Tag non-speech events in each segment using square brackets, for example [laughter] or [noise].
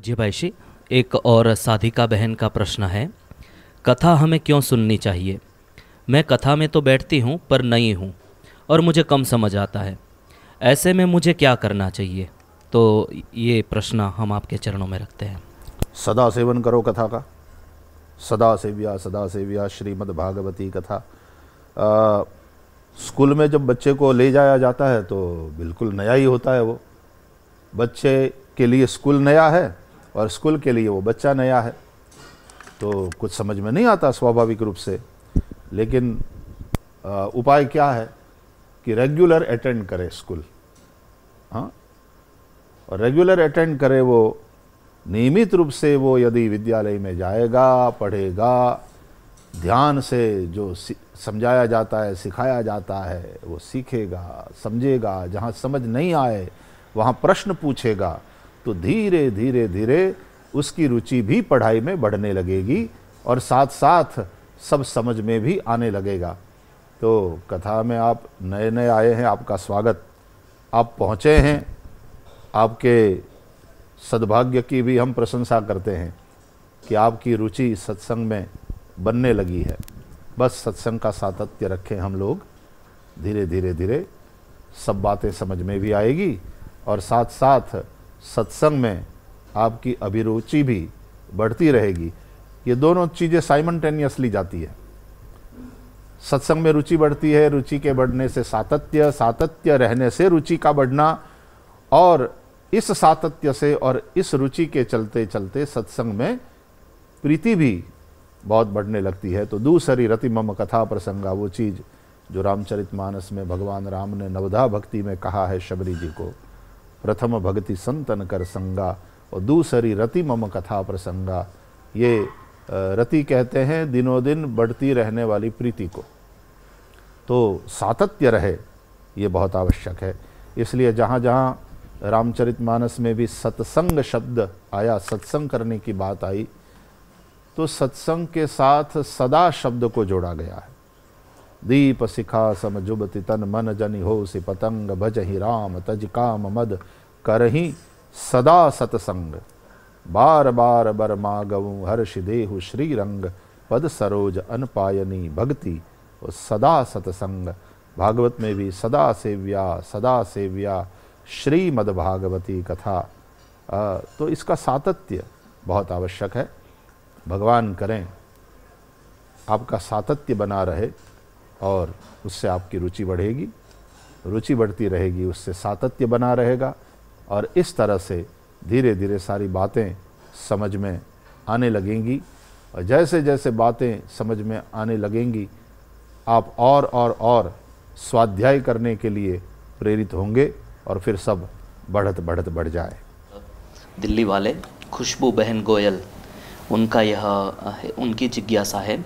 पूज्य भाईशी एक और साधिका बहन का प्रश्न है कथा हमें क्यों सुननी चाहिए मैं कथा में तो बैठती हूँ पर नई हूँ और मुझे कम समझ आता है ऐसे में मुझे क्या करना चाहिए तो ये प्रश्न हम आपके चरणों में रखते हैं सदा सेवन करो कथा का सदा सेव्या सदा सेव्या श्रीमद् भागवती कथा आ, स्कूल में जब बच्चे को ले जाया जाता है तो बिल्कुल नया ही होता है वो बच्चे के लिए स्कूल नया है और स्कूल के लिए वो बच्चा नया है तो कुछ समझ में नहीं आता स्वाभाविक रूप से लेकिन आ, उपाय क्या है कि रेगुलर अटेंड करे स्कूल हाँ और रेगुलर अटेंड करे वो नियमित रूप से वो यदि विद्यालय में जाएगा पढ़ेगा ध्यान से जो समझाया जाता है सिखाया जाता है वो सीखेगा समझेगा जहाँ समझ नहीं आए वहाँ प्रश्न पूछेगा तो धीरे धीरे धीरे उसकी रुचि भी पढ़ाई में बढ़ने लगेगी और साथ साथ सब समझ में भी आने लगेगा तो कथा में आप नए नए आए हैं आपका स्वागत आप पहुँचे हैं आपके सद्भाग्य की भी हम प्रशंसा करते हैं कि आपकी रुचि सत्संग में बनने लगी है बस सत्संग का सातत्य रखें हम लोग धीरे धीरे धीरे सब बातें समझ में भी आएगी और साथ साथ सत्संग में आपकी अभिरुचि भी बढ़ती रहेगी ये दोनों चीज़ें साइमल्टेनियसली जाती है सत्संग में रुचि बढ़ती है रुचि के बढ़ने से सातत्य सातत्य रहने से रुचि का बढ़ना और इस सातत्य से और इस रुचि के चलते चलते सत्संग में प्रीति भी बहुत बढ़ने लगती है तो दूसरी रति मम कथा प्रसंगा वो चीज़ जो रामचरितमानस में भगवान राम ने नवधा भक्ति में कहा है शबरी जी को प्रथम भक्ति संतन कर संगा और दूसरी रति मम कथा प्रसंगा ये रति कहते हैं दिनों दिन बढ़ती रहने वाली प्रीति को तो सातत्य रहे ये बहुत आवश्यक है इसलिए जहाँ जहाँ रामचरितमानस में भी सत्संग शब्द आया सत्संग करने की बात आई तो सत्संग के साथ सदा शब्द को जोड़ा गया है दीप सिखा सम जुबति तन मन जनि हो सि पतंग भज ही राम तज काम मद ही सदा सतसंग बार बार बर गऊ हर्ष देहु श्री रंग पद सरोज अनपायनी भक्ति और सदा सतसंग भागवत में भी सदा सेव्या सदा सेव्या श्रीमद भागवती कथा तो इसका सातत्य बहुत आवश्यक है भगवान करें आपका सातत्य बना रहे और उससे आपकी रुचि बढ़ेगी रुचि बढ़ती रहेगी उससे सातत्य बना रहेगा और इस तरह से धीरे धीरे सारी बातें समझ में आने लगेंगी और जैसे जैसे बातें समझ में आने लगेंगी आप और और और स्वाध्याय करने के लिए प्रेरित होंगे और फिर सब बढ़त बढ़त बढ़ जाए दिल्ली वाले खुशबू बहन गोयल उनका यह उनकी जिज्ञासा है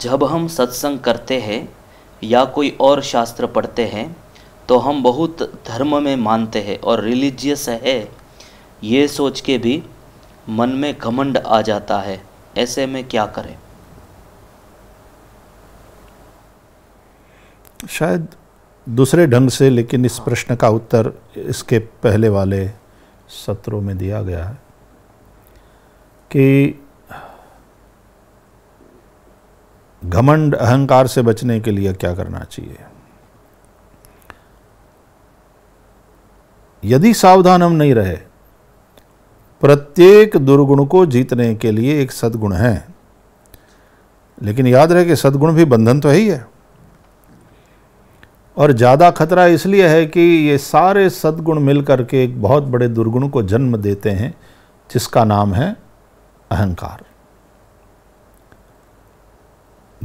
जब हम सत्संग करते हैं या कोई और शास्त्र पढ़ते हैं तो हम बहुत धर्म में मानते हैं और रिलीजियस है ये सोच के भी मन में घमंड आ जाता है ऐसे में क्या करें शायद दूसरे ढंग से लेकिन इस प्रश्न का उत्तर इसके पहले वाले सत्रों में दिया गया है कि घमंड अहंकार से बचने के लिए क्या करना चाहिए यदि सावधान हम नहीं रहे प्रत्येक दुर्गुण को जीतने के लिए एक सद्गुण है लेकिन याद रहे कि सद्गुण भी बंधन तो है ही है और ज़्यादा खतरा इसलिए है कि ये सारे सद्गुण मिल करके एक बहुत बड़े दुर्गुण को जन्म देते हैं जिसका नाम है अहंकार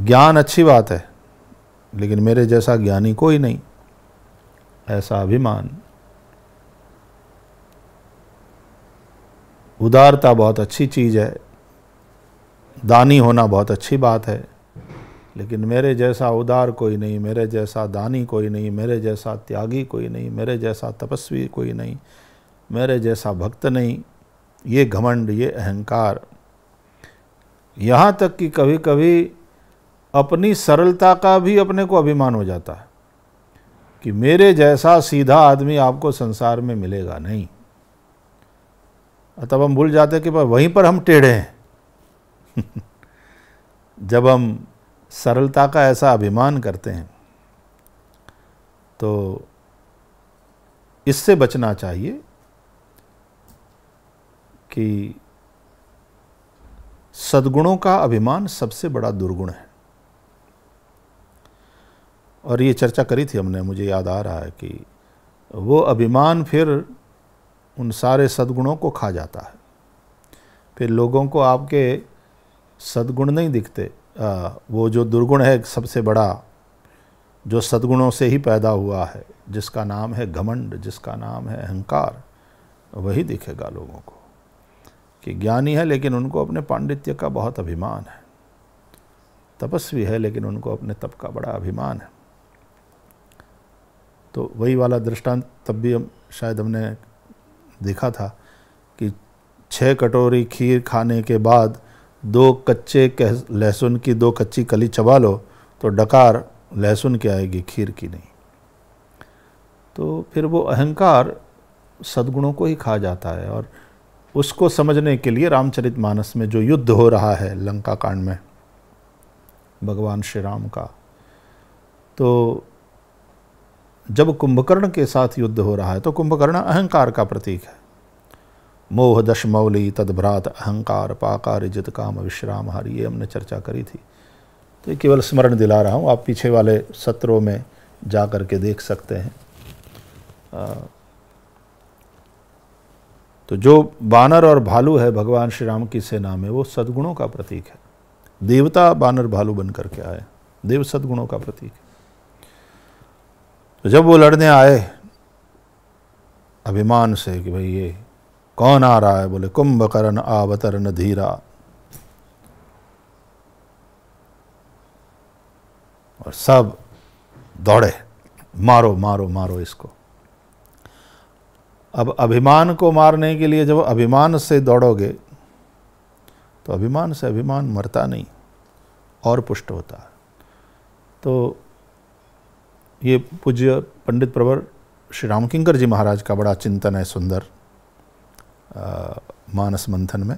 ज्ञान अच्छी बात है लेकिन मेरे जैसा ज्ञानी कोई नहीं ऐसा अभिमान उदारता बहुत अच्छी चीज़ है दानी होना बहुत अच्छी बात है लेकिन मेरे जैसा उदार कोई नहीं मेरे जैसा दानी कोई नहीं मेरे जैसा त्यागी कोई नहीं मेरे जैसा तपस्वी कोई नहीं मेरे जैसा भक्त नहीं ये घमंड ये अहंकार यहाँ तक कि कभी कभी अपनी सरलता का भी अपने को अभिमान हो जाता है कि मेरे जैसा सीधा आदमी आपको संसार में मिलेगा नहीं तब हम भूल जाते हैं कि वहीं पर हम टेढ़े हैं [laughs] जब हम सरलता का ऐसा अभिमान करते हैं तो इससे बचना चाहिए कि सद्गुणों का अभिमान सबसे बड़ा दुर्गुण है और ये चर्चा करी थी हमने मुझे याद आ रहा है कि वो अभिमान फिर उन सारे सद्गुणों को खा जाता है फिर लोगों को आपके सद्गुण नहीं दिखते आ, वो जो दुर्गुण है सबसे बड़ा जो सद्गुणों से ही पैदा हुआ है जिसका नाम है घमंड जिसका नाम है अहंकार वही दिखेगा लोगों को कि ज्ञानी है लेकिन उनको अपने पांडित्य का बहुत अभिमान है तपस्वी है लेकिन उनको अपने तप का बड़ा अभिमान है तो वही वाला दृष्टांत तब भी हम शायद हमने देखा था कि छः कटोरी खीर खाने के बाद दो कच्चे लहसुन की दो कच्ची कली चबा लो तो डकार लहसुन की आएगी खीर की नहीं तो फिर वो अहंकार सद्गुणों को ही खा जाता है और उसको समझने के लिए रामचरित मानस में जो युद्ध हो रहा है लंका कांड में भगवान श्री राम का तो जब कुंभकर्ण के साथ युद्ध हो रहा है तो कुंभकर्ण अहंकार का प्रतीक है मोह दशमौली तदभ्रात अहंकार पाकार जित काम विश्राम हारी ये हमने चर्चा करी थी तो केवल स्मरण दिला रहा हूँ आप पीछे वाले सत्रों में जा कर के देख सकते हैं तो जो बानर और भालू है भगवान श्री राम की सेना में वो सद्गुणों का प्रतीक है देवता बानर भालू बन करके आए देव सद्गुणों का प्रतीक है तो जब वो लड़ने आए अभिमान से कि भाई ये कौन आ रहा है बोले कुंभकर्ण आवतरण धीरा और सब दौड़े मारो मारो मारो इसको अब अभिमान को मारने के लिए जब अभिमान से दौड़ोगे तो अभिमान से अभिमान मरता नहीं और पुष्ट होता है तो ये पूज्य पंडित प्रवर श्री रामकिंकर जी महाराज का बड़ा चिंतन है सुंदर मानस मंथन में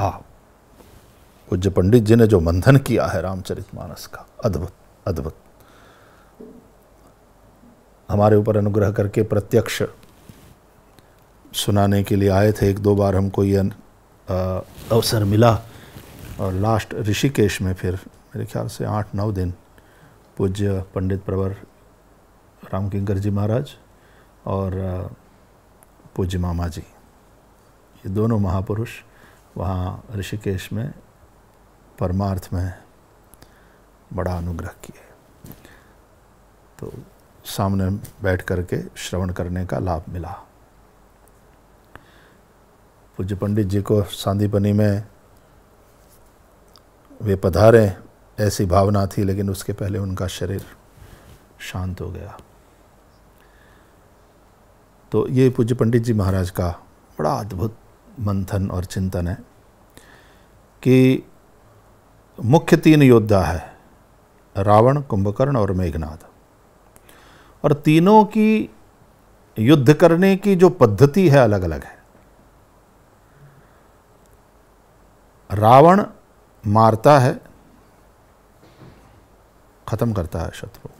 आ पूज्य पंडित जी ने जो मंथन किया है रामचरित मानस का अद्भुत अद्भुत हमारे ऊपर अनुग्रह करके प्रत्यक्ष सुनाने के लिए आए थे एक दो बार हमको ये अवसर मिला और लास्ट ऋषिकेश में फिर मेरे ख्याल से आठ नौ दिन पूज्य पंडित प्रवर राम किंकर जी महाराज और पूज्य मामा जी ये दोनों महापुरुष वहाँ ऋषिकेश में परमार्थ में बड़ा अनुग्रह किए तो सामने बैठ करके श्रवण करने का लाभ मिला पूज्य पंडित जी को सांदीपनी में वे पधारे ऐसी भावना थी लेकिन उसके पहले उनका शरीर शांत हो गया तो ये पूज्य पंडित जी महाराज का बड़ा अद्भुत मंथन और चिंतन है कि मुख्य तीन योद्धा है रावण कुंभकर्ण और मेघनाथ और तीनों की युद्ध करने की जो पद्धति है अलग अलग है रावण मारता है ख़त्म करता है शत्रु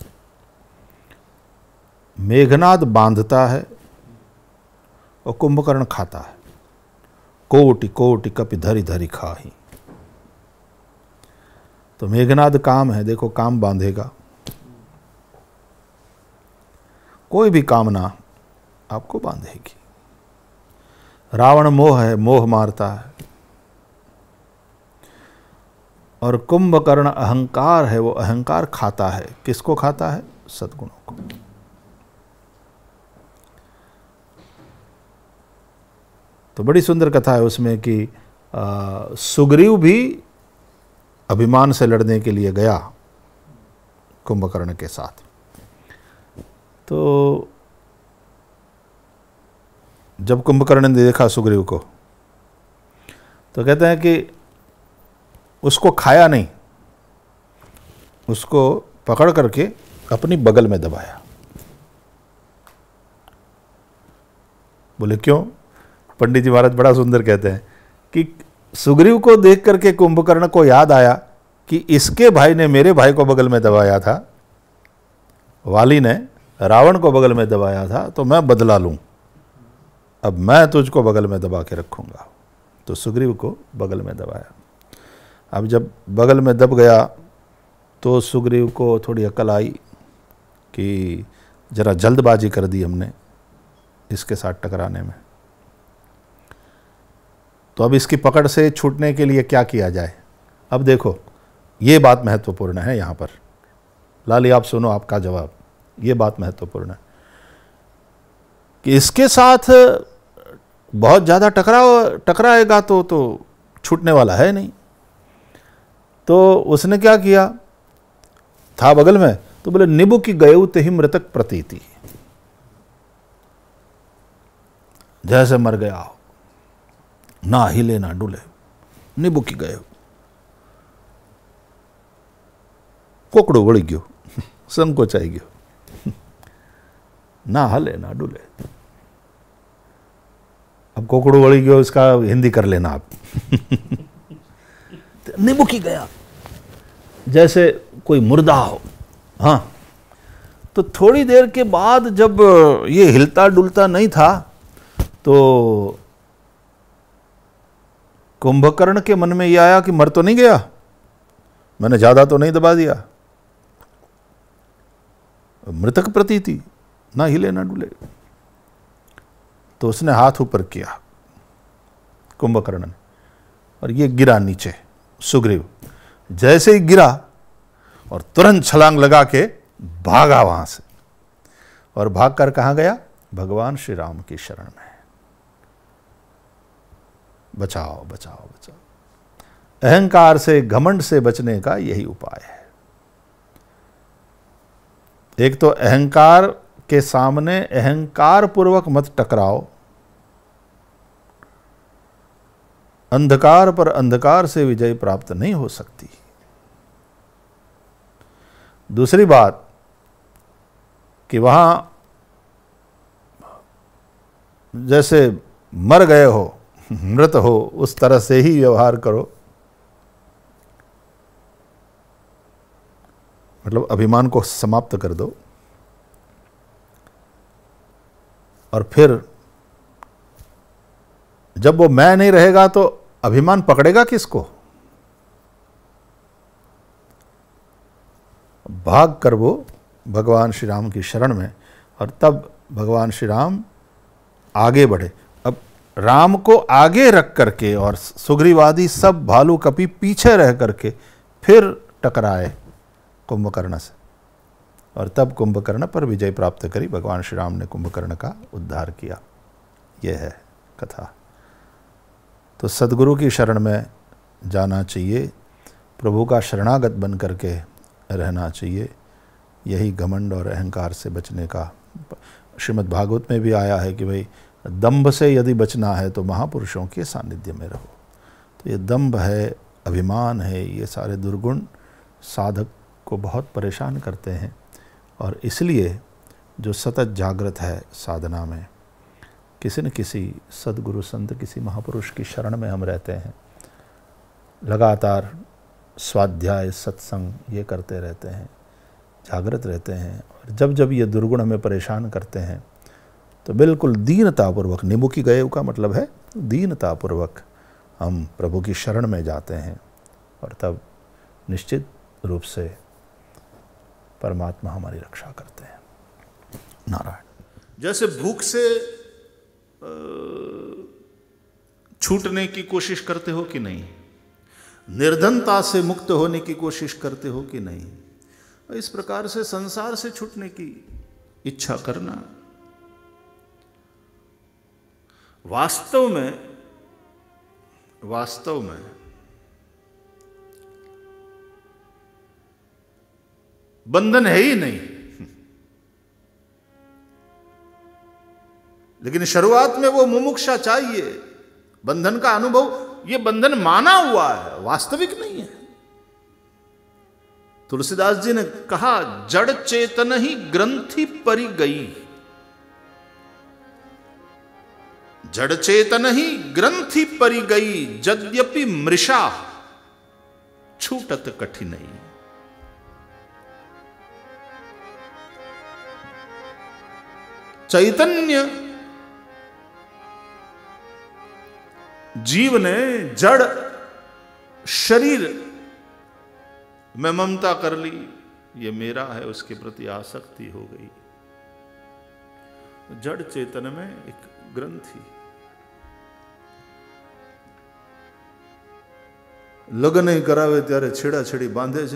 मेघनाद बांधता है और कुंभकर्ण खाता है कोटि कोटि कपि धरी धरी खाही तो मेघनाद काम है देखो काम बांधेगा कोई भी कामना आपको बांधेगी रावण मोह है मोह मारता है और कुंभकर्ण अहंकार है वो अहंकार खाता है किसको खाता है सदगुणों को तो बड़ी सुंदर कथा है उसमें कि सुग्रीव भी अभिमान से लड़ने के लिए गया कुंभकर्ण के साथ तो जब कुंभकर्ण ने देखा सुग्रीव को तो कहते हैं कि उसको खाया नहीं उसको पकड़ करके अपनी बगल में दबाया बोले क्यों पंडित जी महाराज बड़ा सुंदर कहते हैं कि सुग्रीव को देख करके कुंभकर्ण को याद आया कि इसके भाई ने मेरे भाई को बगल में दबाया था वाली ने रावण को बगल में दबाया था तो मैं बदला लूँ अब मैं तुझको बगल में दबा के रखूँगा तो सुग्रीव को बगल में दबाया अब जब बगल में दब गया तो सुग्रीव को थोड़ी अकल आई कि ज़रा जल्दबाजी कर दी हमने इसके साथ टकराने में तो अब इसकी पकड़ से छूटने के लिए क्या किया जाए अब देखो ये बात महत्वपूर्ण है यहाँ पर लाली आप सुनो आपका जवाब ये बात महत्वपूर्ण है कि इसके साथ बहुत ज़्यादा टकराव टकराएगा तो तो छूटने वाला है नहीं तो उसने क्या किया था बगल में तो बोले निबू की गयु ते ही मृतक प्रतीति जैसे मर गया हो ना हिले ना डुले નીંબુ गए कोकड़ो કોકડો વળી संकोच आई ગયો ना हले ना डुले अब कोकड़ो वड़ी गयो इसका हिंदी कर लेना आप निमुखी गया जैसे कोई मुर्दा हो हाँ तो थोड़ी देर के बाद जब ये हिलता डुलता नहीं था तो कुंभकर्ण के मन में यह आया कि मर तो नहीं गया मैंने ज़्यादा तो नहीं दबा दिया मृतक थी ना हिले ना डुले तो उसने हाथ ऊपर किया कुंभकर्ण ने और ये गिरा नीचे सुग्रीव जैसे ही गिरा और तुरंत छलांग लगा के भागा वहां से और भागकर कहां गया भगवान श्री राम की शरण में बचाओ बचाओ बचाओ अहंकार से घमंड से बचने का यही उपाय है एक तो अहंकार के सामने अहंकार पूर्वक मत टकराओ अंधकार पर अंधकार से विजय प्राप्त नहीं हो सकती दूसरी बात कि वहां जैसे मर गए हो मृत हो उस तरह से ही व्यवहार करो मतलब अभिमान को समाप्त कर दो और फिर जब वो मैं नहीं रहेगा तो अभिमान पकड़ेगा किसको भाग कर वो भगवान श्री राम की शरण में और तब भगवान श्री राम आगे बढ़े राम को आगे रख करके और सुग्रीवादी सब भालू कपी पीछे रह करके फिर टकराए कुंभकर्ण से और तब कुंभकर्ण पर विजय प्राप्त करी भगवान श्री राम ने कुंभकर्ण का उद्धार किया यह है कथा तो सदगुरु की शरण में जाना चाहिए प्रभु का शरणागत बन करके रहना चाहिए यही घमंड और अहंकार से बचने का श्रीमद् भागवत में भी आया है कि भाई दम्भ से यदि बचना है तो महापुरुषों के सानिध्य में रहो तो ये दम्भ है अभिमान है ये सारे दुर्गुण साधक को बहुत परेशान करते हैं और इसलिए जो सतत जागृत है साधना में किसी न किसी सदगुरु संत किसी महापुरुष की शरण में हम रहते हैं लगातार स्वाध्याय सत्संग ये करते रहते हैं जागृत रहते हैं और जब जब ये दुर्गुण हमें परेशान करते हैं तो बिल्कुल दीनतापूर्वक निमुखी गए का मतलब है दीनतापूर्वक हम प्रभु की शरण में जाते हैं और तब निश्चित रूप से परमात्मा हमारी रक्षा करते हैं नारायण जैसे भूख से छूटने की कोशिश करते हो कि नहीं निर्धनता से मुक्त होने की कोशिश करते हो कि नहीं इस प्रकार से संसार से छूटने की इच्छा करना वास्तव में वास्तव में बंधन है ही नहीं लेकिन शुरुआत में वो मुमुक्षा चाहिए बंधन का अनुभव ये बंधन माना हुआ है वास्तविक नहीं है तुलसीदास जी ने कहा जड़ चेतन ही ग्रंथि परी गई जड़ चेतन ही ग्रंथि परि गई यद्यपि मृषा छूटत कठिनई चैतन्य जीव ने जड़ शरीर में ममता कर ली ये मेरा है उसके प्रति आसक्ति हो गई जड़ चेतन में एक ग्रंथि लग्न ही करावे तरह छेड़ा छेड़ी बांधे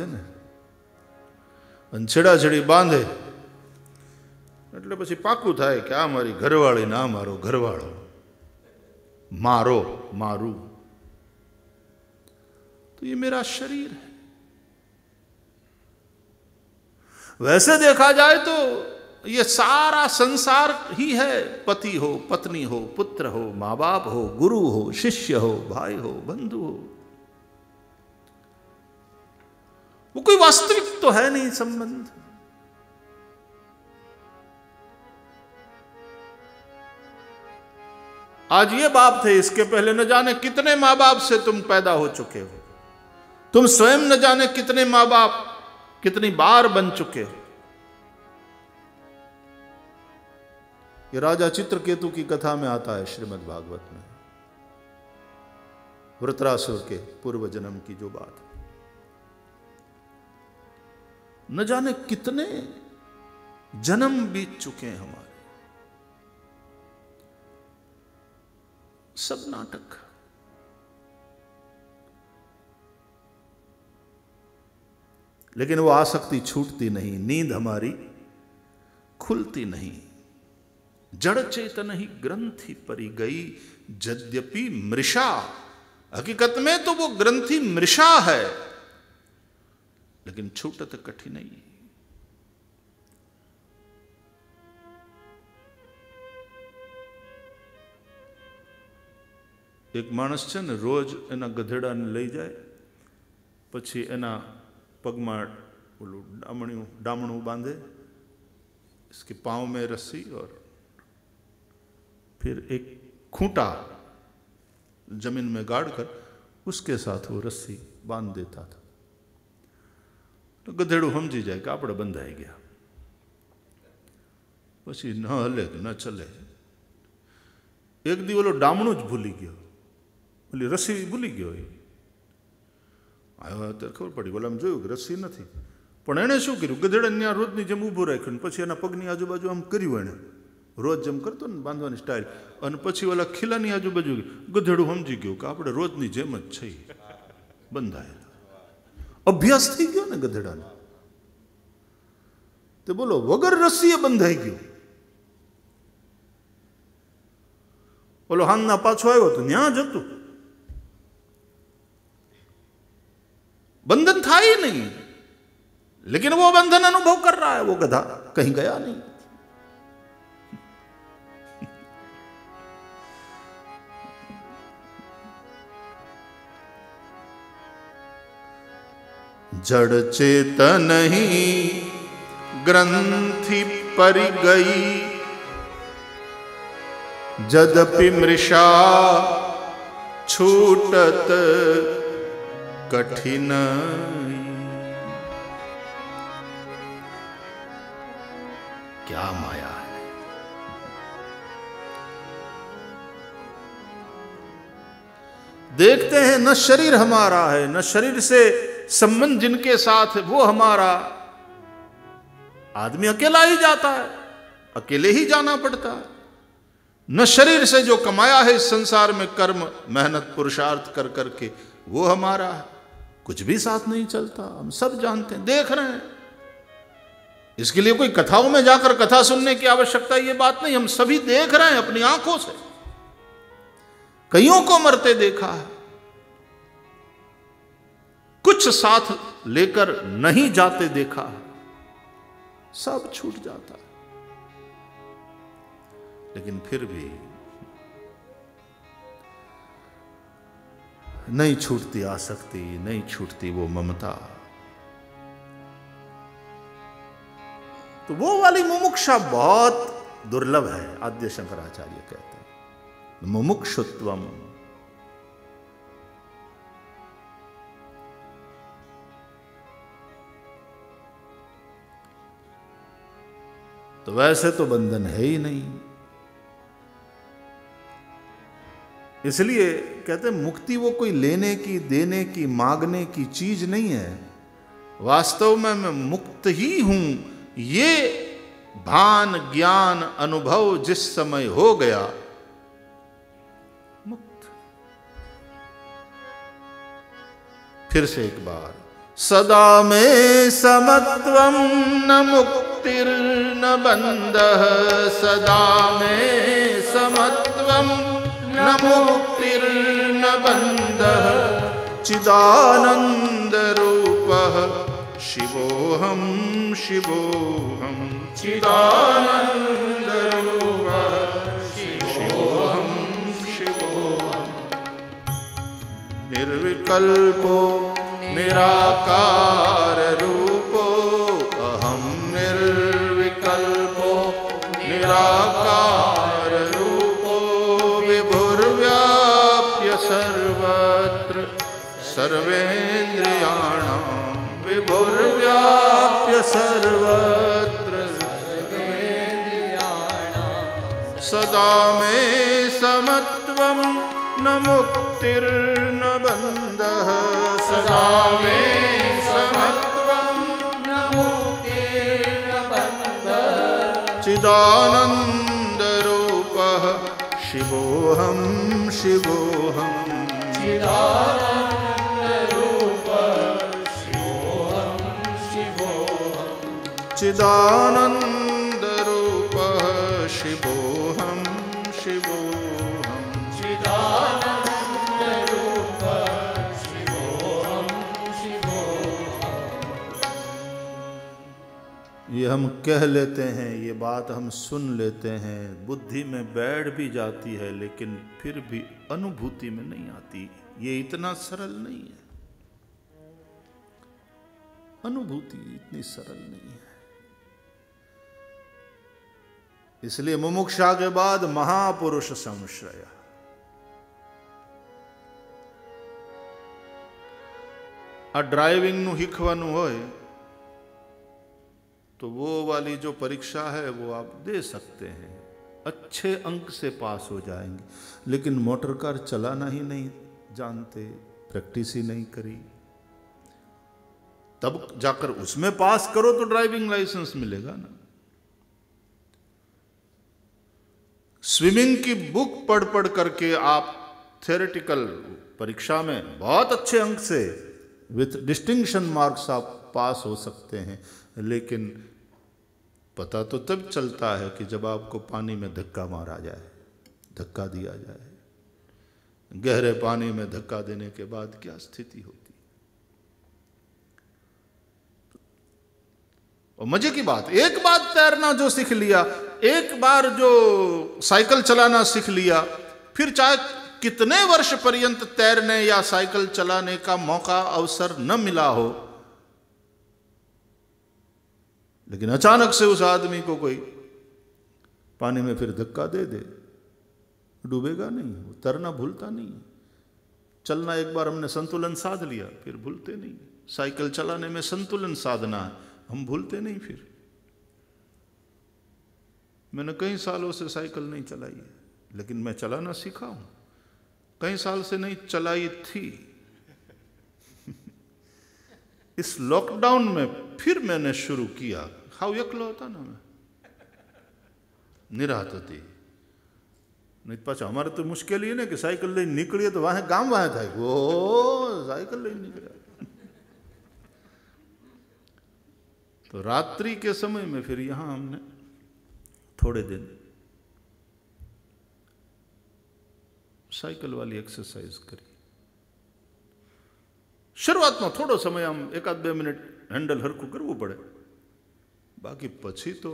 छेड़ा छेड़ी बांधे एट पी पाकू थे कि आ मरी घरवाड़ी ना मारो घरवाड़ो मारो मारू तो ये मेरा शरीर है वैसे देखा जाए तो ये सारा संसार ही है पति हो पत्नी हो पुत्र हो माँ बाप हो गुरु हो शिष्य हो भाई हो बंधु हो वो कोई वास्तविक तो है नहीं संबंध आज ये बाप थे इसके पहले न जाने कितने मां बाप से तुम पैदा हो चुके हो तुम स्वयं न जाने कितने मां बाप कितनी बार बन चुके हो ये राजा चित्रकेतु की कथा में आता है श्रीमद् भागवत में वृतरासुर के पूर्व जन्म की जो बात है न जाने कितने जन्म बीत चुके हैं हमारे सब नाटक लेकिन वो आसक्ति छूटती नहीं नींद हमारी खुलती नहीं जड़ चेतन ही ग्रंथि परी गई यद्यपि मृषा हकीकत में तो वो ग्रंथि मृषा है लेकिन छूटत तो कठिनाई એક માણસ रोज एना गधेड़ा ने लई जाए જાય एना पग में ઓલું ડામણ્યું ડામણું बांधे इसके पाँव में रस्सी और फिर एक खूंटा जमीन में गाड़ कर उसके साथ वो रस्सी बांध देता था તો ગધેડું સમજી જાય કે આપણે બંધાઈ ગયા પછી ન હલે કે ન ચલે એક દી ઓલો ડામણું જ ભૂલી ગયો ઓલી રસી ભૂલી ગયો એ આવ્યો ત્યારે ખબર પડી ઓલા આમ જોયું કે રસી નથી પણ એણે શું કર્યું ગધેડે ત્યાં રોજની જેમ ઊભું રાખ્યું પછી એના પગની આજુબાજુ આમ કર્યું એણે રોજ જેમ કરતો ને બાંધવાની સ્ટાઇલ અને પછી ઓલા ખીલાની આજુબાજુ ગધેડું સમજી ગયું કે આપણે રોજની જેમ જ છે બંધાયેલા અભ્યાસ થઈ ગયો ને ગધેડાનો તે બોલો વગર રસીએ બંધાઈ ગયો બોલો હાનના પાછો આવ્યો તો ત્યાં જ હતું બંધન થાય નહીં લેકિન વો બંધન અનુભવ કર રહા હે વો ગધા કહીં ગયા નહીં जड़ चेतन ही ग्रंथि पर गई जदपि मृषा छूटत कठिन क्या माया है देखते हैं न शरीर हमारा है न शरीर से संबंध जिनके साथ है वो हमारा आदमी अकेला ही जाता है अकेले ही जाना पड़ता है न शरीर से जो कमाया है इस संसार में कर्म मेहनत पुरुषार्थ कर करके वो हमारा है कुछ भी साथ नहीं चलता हम सब जानते हैं देख रहे हैं इसके लिए कोई कथाओं में जाकर कथा सुनने की आवश्यकता ये बात नहीं हम सभी देख रहे हैं अपनी आंखों से कईयों को मरते देखा है कुछ साथ लेकर नहीं जाते देखा सब छूट जाता है लेकिन फिर भी नहीं छूटती आसक्ति नहीं छूटती वो ममता तो वो वाली मुमुक्षा बहुत दुर्लभ है आद्य शंकराचार्य कहते हैं मुमुक्षुत्वम तो वैसे तो बंधन है ही नहीं इसलिए कहते मुक्ति वो कोई लेने की देने की मांगने की चीज नहीं है वास्तव में मैं मुक्त ही हूं ये भान ज्ञान अनुभव जिस समय हो गया मुक्त फिर से एक बार सदा मे समत्व न मुक्तिर्न बन्धः सदा मे समत्व न मुक्तिर्न बन्धः चिदानन्दरूपः शिवोहम शिवोहम चिदानंद शिवोहम शिवोहम निर्विकल्पो निराकार रूपो अहम निर्विकल्पो निराकार रूपो विभुर्व्याप्य सर्वत्र सर्वेन्द्रियाण विभुर्व्याप्य सर्वत्र सदा मे समत् न मुक्तिर्न बन्धः सदा मे समत्वं न मुक्तिर्न बन्धः चिदानन्दरूपः शिवोऽहं शिवोऽहं चिदानन्द हम कह लेते हैं ये बात हम सुन लेते हैं बुद्धि में बैठ भी जाती है लेकिन फिर भी अनुभूति में नहीं आती ये इतना सरल नहीं है अनुभूति इतनी सरल नहीं है इसलिए मुमुक्षा के बाद महापुरुष संश्रय आ ड्राइविंग શીખવાનું तो वो वाली जो परीक्षा है वो आप दे सकते हैं अच्छे अंक से पास हो जाएंगे लेकिन मोटर कार चलाना ही नहीं जानते प्रैक्टिस ही नहीं करी तब जाकर उसमें पास करो तो ड्राइविंग लाइसेंस मिलेगा ना स्विमिंग की बुक पढ़ पढ़ करके आप थेरेटिकल परीक्षा में बहुत अच्छे अंक से विथ डिस्टिंक्शन मार्क्स आप पास हो सकते हैं लेकिन पता तो तब चलता है कि जब आपको पानी में धक्का मारा जाए धक्का दिया जाए गहरे पानी में धक्का देने के बाद क्या स्थिति होती और मजे की बात एक बात तैरना जो सीख लिया एक बार जो साइकिल चलाना सीख लिया फिर चाहे कितने वर्ष पर्यंत तैरने या साइकिल चलाने का मौका अवसर न मिला हो लेकिन अचानक से उस आदमी को कोई पानी में फिर धक्का दे दे डूबेगा नहीं वो तरना भूलता नहीं चलना एक बार हमने संतुलन साध लिया फिर भूलते नहीं साइकिल चलाने में संतुलन साधना है हम भूलते नहीं फिर मैंने कई सालों से साइकिल नहीं चलाई है लेकिन मैं चलाना सीखा हूं कई साल से नहीं चलाई थी [laughs] इस लॉकडाउन में फिर मैंने शुरू किया हाउ यकलो होता ना मैं निराहत होती नहीं तो पाचा हमारे तो मुश्किल ही ना कि साइकिल લઈ નીકળીએ तो वहां गांव वहां था वो साइकिल લઈ નીકળ્યા तो रात्रि के समय में फिर यहां हमने थोड़े दिन साइकिल वाली एक्सरसाइज करी शुरुआत में थोड़ा समय हम एक आध बे मिनट હેન્ડલ હરખું કરવું પડે બાકી પછી તો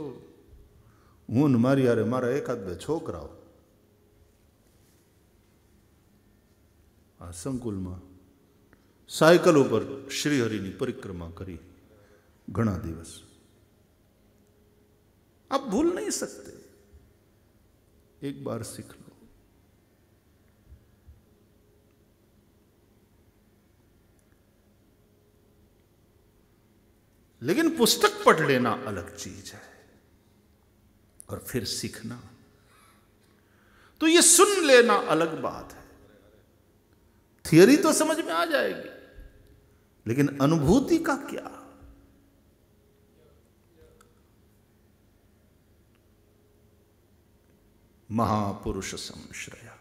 હું ને મારી યારે મારા એકાદ બે છોકરાઓ આ સંકુલમાં સાયકલ ઉપર શ્રીહરિની પરિક્રમા કરી ઘણા દિવસ આપ ભૂલ નહીં શકતે એક બાર શીખ લો लेकिन पुस्तक पढ़ लेना अलग चीज है और फिर सीखना तो ये सुन लेना अलग बात है थियोरी तो समझ में आ जाएगी लेकिन अनुभूति का क्या महापुरुष संश्रया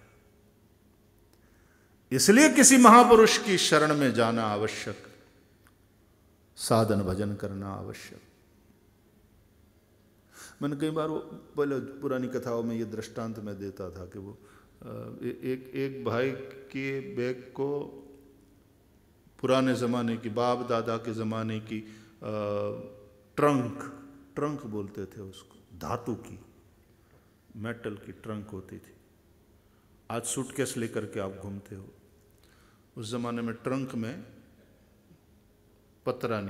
इसलिए किसी महापुरुष की शरण में जाना आवश्यक साधन भजन करना आवश्यक मैंने कई बार वो पहले पुरानी कथाओं में ये दृष्टांत में देता था कि वो एक एक भाई के बैग को पुराने ज़माने की बाप दादा के ज़माने की ट्रंक ट्रंक बोलते थे उसको धातु की मेटल की ट्रंक होती थी आज सूटकेस लेकर के आप घूमते हो उस ज़माने में ट्रंक में पतरा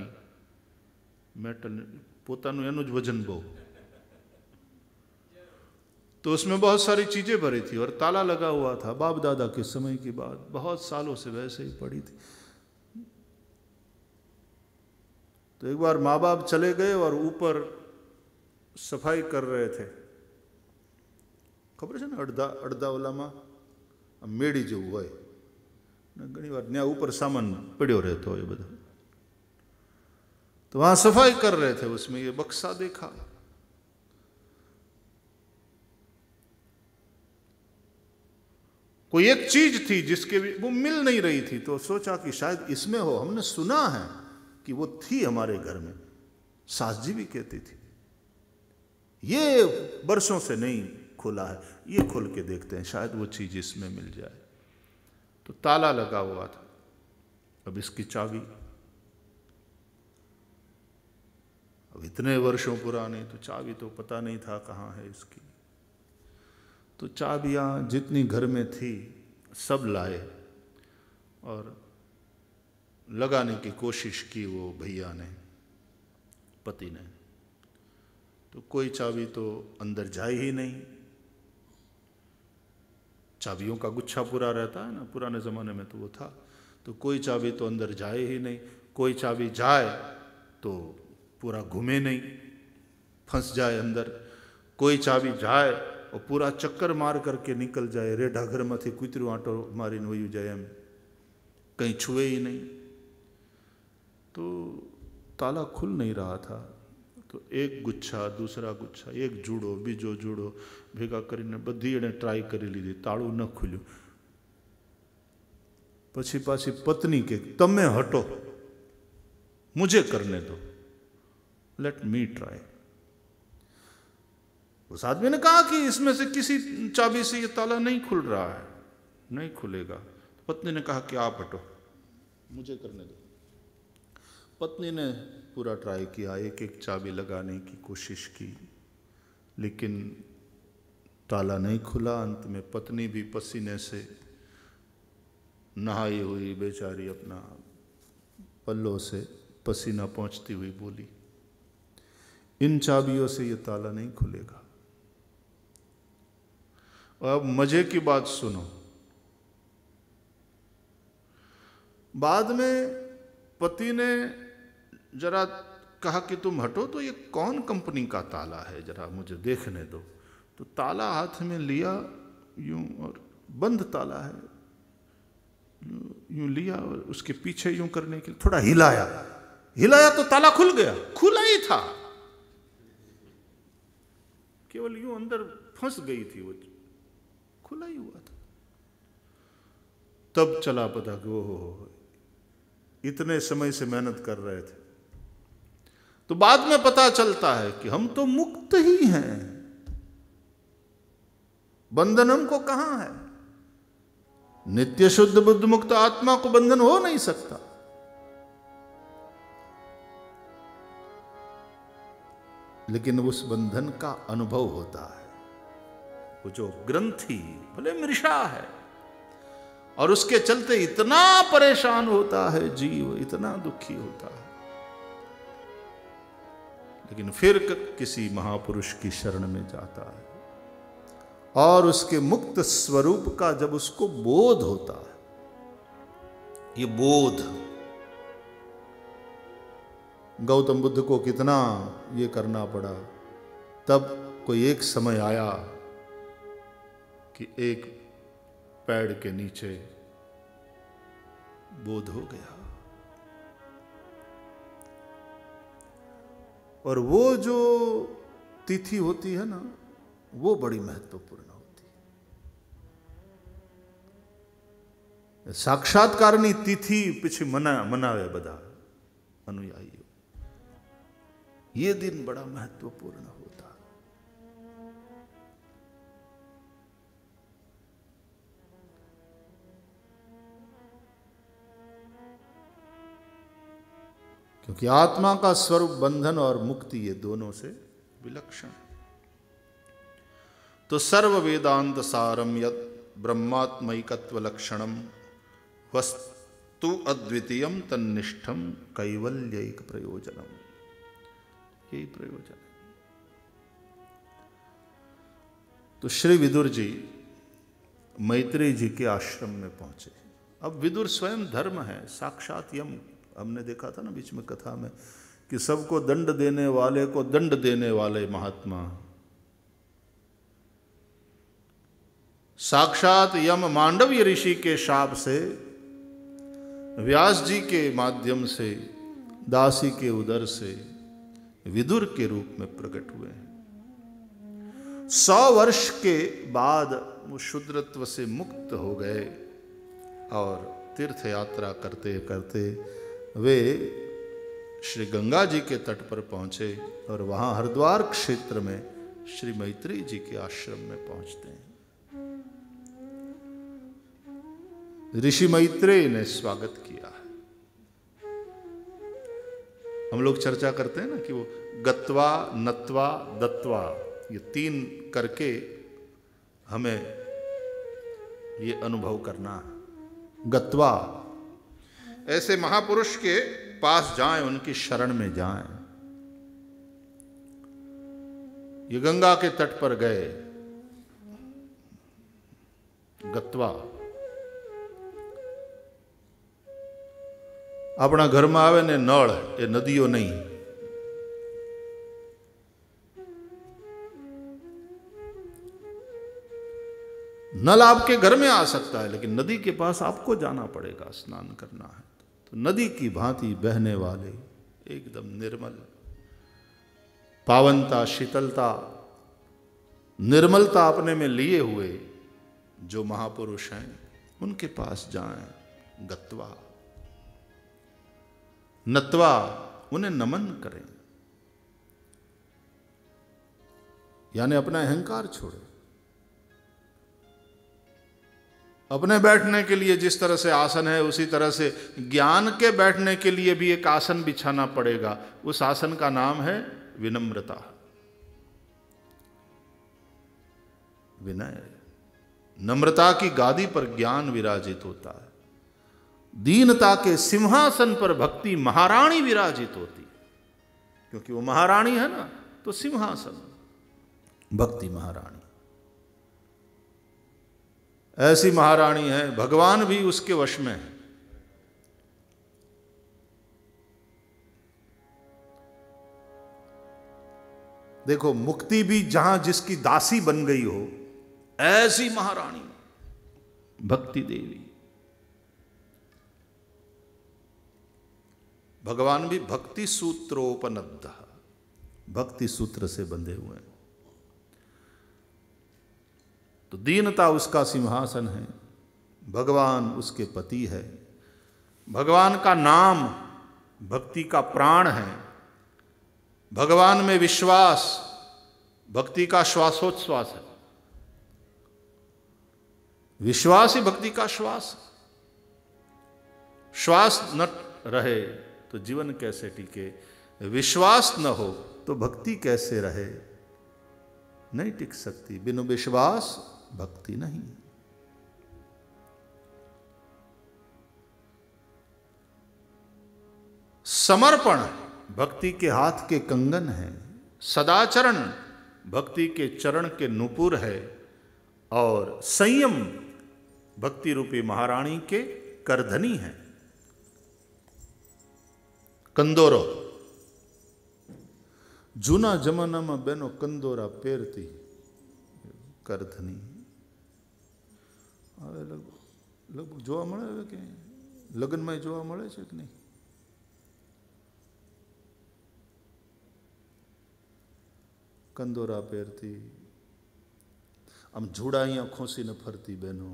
मेटल पोता એનું જ तो उसमें बहुत सारी चीज़ें भरी थी और ताला लगा हुआ था बाप दादा के समय की बात बहुत सालों से वैसे ही पड़ी थी तो एक बार माँ बाप चले गए और ऊपर सफाई कर रहे थे खबर है ને અડધા અડધા ઓલામાં मेड़ी जो हुआ ને ઘણી વાર ત્યાં ઉપર સામાન પડ્યો રહેતો तो वहां सफाई कर रहे थे उसमें ये बक्सा देखा कोई एक चीज थी जिसके भी वो मिल नहीं रही थी तो सोचा कि शायद इसमें हो हमने सुना है कि वो थी हमारे घर में सास जी भी कहती थी ये बरसों से नहीं खुला है ये खुल के देखते हैं शायद वो चीज इसमें मिल जाए तो ताला लगा हुआ था अब इसकी चाबी अब इतने वर्षों पुराने तो चाबी तो पता नहीं था कहाँ है इसकी तो चाबियाँ जितनी घर में थी सब लाए और लगाने की कोशिश की वो भैया ने पति ने तो कोई चाबी तो अंदर जाए ही नहीं चाबियों का गुच्छा पूरा रहता है ना पुराने ज़माने में तो वो था तो कोई चाबी तो अंदर जाए ही नहीं कोई चाबी जाए तो पूरा घूमे नहीं फंस जाए अंदर कोई चाबी જાય ઓ પૂરા ચક્કર માર કરકે નીકળ જાય રેઢા ઘરમાંથી કૂતરું આંટો મારીને વયું જાય એમ કંઈ છુએ નહીં તો તાલા ખુલ નહીં રહા થા તો એક ગુચ્છા दूसरा ગુચ્છા એક જુડો બીજો જુડો ભેગા કરીને બધી એને ટ્રાય કરી લીધી તાળું ન ખુલ્યું પછી પાછી પત્ની કે તમે હટો મુજે કરને દો लेट मी ट्राई उस आदमी ने कहा कि इसमें से किसी चाबी से ये ताला नहीं खुल रहा है नहीं खुलेगा पत्नी ने कहा कि आप हटो मुझे करने दो पत्नी ने पूरा ट्राई किया एक एक चाबी लगाने की कोशिश की लेकिन ताला नहीं खुला अंत में पत्नी भी पसीने से नहाई हुई बेचारी अपना पल्लों से पसीना पहुंचती हुई बोली इन चाबियों से ये ताला नहीं खुलेगा और अब मजे की बात सुनो बाद में पति ने जरा कहा कि तुम हटो तो ये कौन कंपनी का ताला है जरा मुझे देखने दो तो ताला हाथ में लिया यूं और बंद ताला है यूं लिया और उसके पीछे यूं करने के लिए थोड़ा हिलाया हिलाया तो ताला खुल गया खुला ही था केवल यूं अंदर फंस गई थी वो खुला ही हुआ था तब चला पता कि वो इतने समय से मेहनत कर रहे थे तो बाद में पता चलता है कि हम तो मुक्त ही हैं बंधन हमको कहां है नित्य शुद्ध बुद्ध मुक्त आत्मा को बंधन हो नहीं सकता लेकिन उस बंधन का अनुभव होता है वो जो ग्रंथि भले मृषा है और उसके चलते इतना परेशान होता है जीव इतना दुखी होता है लेकिन फिर किसी महापुरुष की शरण में जाता है और उसके मुक्त स्वरूप का जब उसको बोध होता है ये बोध गौतम बुद्ध को कितना ये करना पड़ा तब कोई एक समय आया कि एक पेड़ के नीचे बोध हो गया और वो जो तिथि होती है ना वो बड़ी महत्वपूर्ण होती है साक्षात्कार तिथि पीछे मना मनावे बदा अनुयायी ये दिन बड़ा महत्वपूर्ण होता क्योंकि आत्मा का स्वरूप बंधन और मुक्ति ये दोनों से विलक्षण तो सर्व वेदांत सारम यद ब्रह्मात्मकत्व लक्षणम वस्तु अद्वितीयम तन्निष्ठम कैवल्यक प्रयोजनम यही प्रयोजन तो श्री विदुर जी मैत्री जी के आश्रम में पहुंचे अब विदुर स्वयं धर्म है साक्षात यम हमने देखा था ना बीच में कथा में कि सबको दंड देने वाले को दंड देने वाले महात्मा साक्षात यम मांडव्य ऋषि के शाप से व्यास जी के माध्यम से दासी के उदर से विदुर के रूप में प्रकट हुए हैं सौ वर्ष के बाद वो शुद्रत्व से मुक्त हो गए और तीर्थ यात्रा करते करते वे श्री गंगा जी के तट पर पहुंचे और वहां हरिद्वार क्षेत्र में श्री मैत्री जी के आश्रम में पहुंचते हैं ऋषि मैत्रेय ने स्वागत किया है हम लोग चर्चा करते हैं ना कि वो गत्वा नत्वा दत्वा ये तीन करके हमें ये अनुभव करना है गत्वा ऐसे महापुरुष के पास जाएं उनकी शरण में जाएं ये गंगा के तट पर गए गत्वा घर में आए ने नल ए नदीओ नहीं नल आपके घर में आ सकता है लेकिन नदी के पास आपको जाना पड़ेगा स्नान करना है तो नदी की भांति बहने वाले एकदम निर्मल पावनता शीतलता निर्मलता अपने में लिए हुए जो महापुरुष हैं उनके पास जाएं गत्वा नत्वा उन्हें नमन करें यानी अपना अहंकार छोड़े अपने बैठने के लिए जिस तरह से आसन है उसी तरह से ज्ञान के बैठने के लिए भी एक आसन बिछाना पड़ेगा उस आसन का नाम है विनम्रता विनय नम्रता की गादी पर ज्ञान विराजित होता है दीनता के सिंहासन पर भक्ति महारानी विराजित होती क्योंकि वो महारानी है ना तो सिंहासन भक्ति महारानी ऐसी महारानी है भगवान भी उसके वश में है देखो मुक्ति भी जहां जिसकी दासी बन गई हो ऐसी महारानी भक्ति देवी भगवान भी भक्ति सूत्रोपनब्ध भक्ति सूत्र से बंधे हुए हैं तो दीनता उसका सिंहासन है भगवान उसके पति है भगवान का नाम भक्ति का प्राण है भगवान में विश्वास भक्ति का श्वासोच्छ्वास है विश्वास ही भक्ति का श्वास श्वास न रहे तो जीवन कैसे टिके विश्वास न हो तो भक्ति कैसे रहे नहीं टिक सकती बिनु विश्वास भक्ति नहीं समर्पण भक्ति के हाथ के कंगन है सदाचरण भक्ति के चरण के नुपुर है और संयम भक्ति रूपी महारानी के करधनी है કંદોરો જૂના જમાનામાં બેનો કંદોરા પહેરતી કરધની હવે લગભગ લગભગ જોવા મળે હવે કે લગ્નમાં જોવા મળે છે કે નહીં કંદોરા પહેરતી આમ જોડા અહીંયા ખોસીને ફરતી બહેનો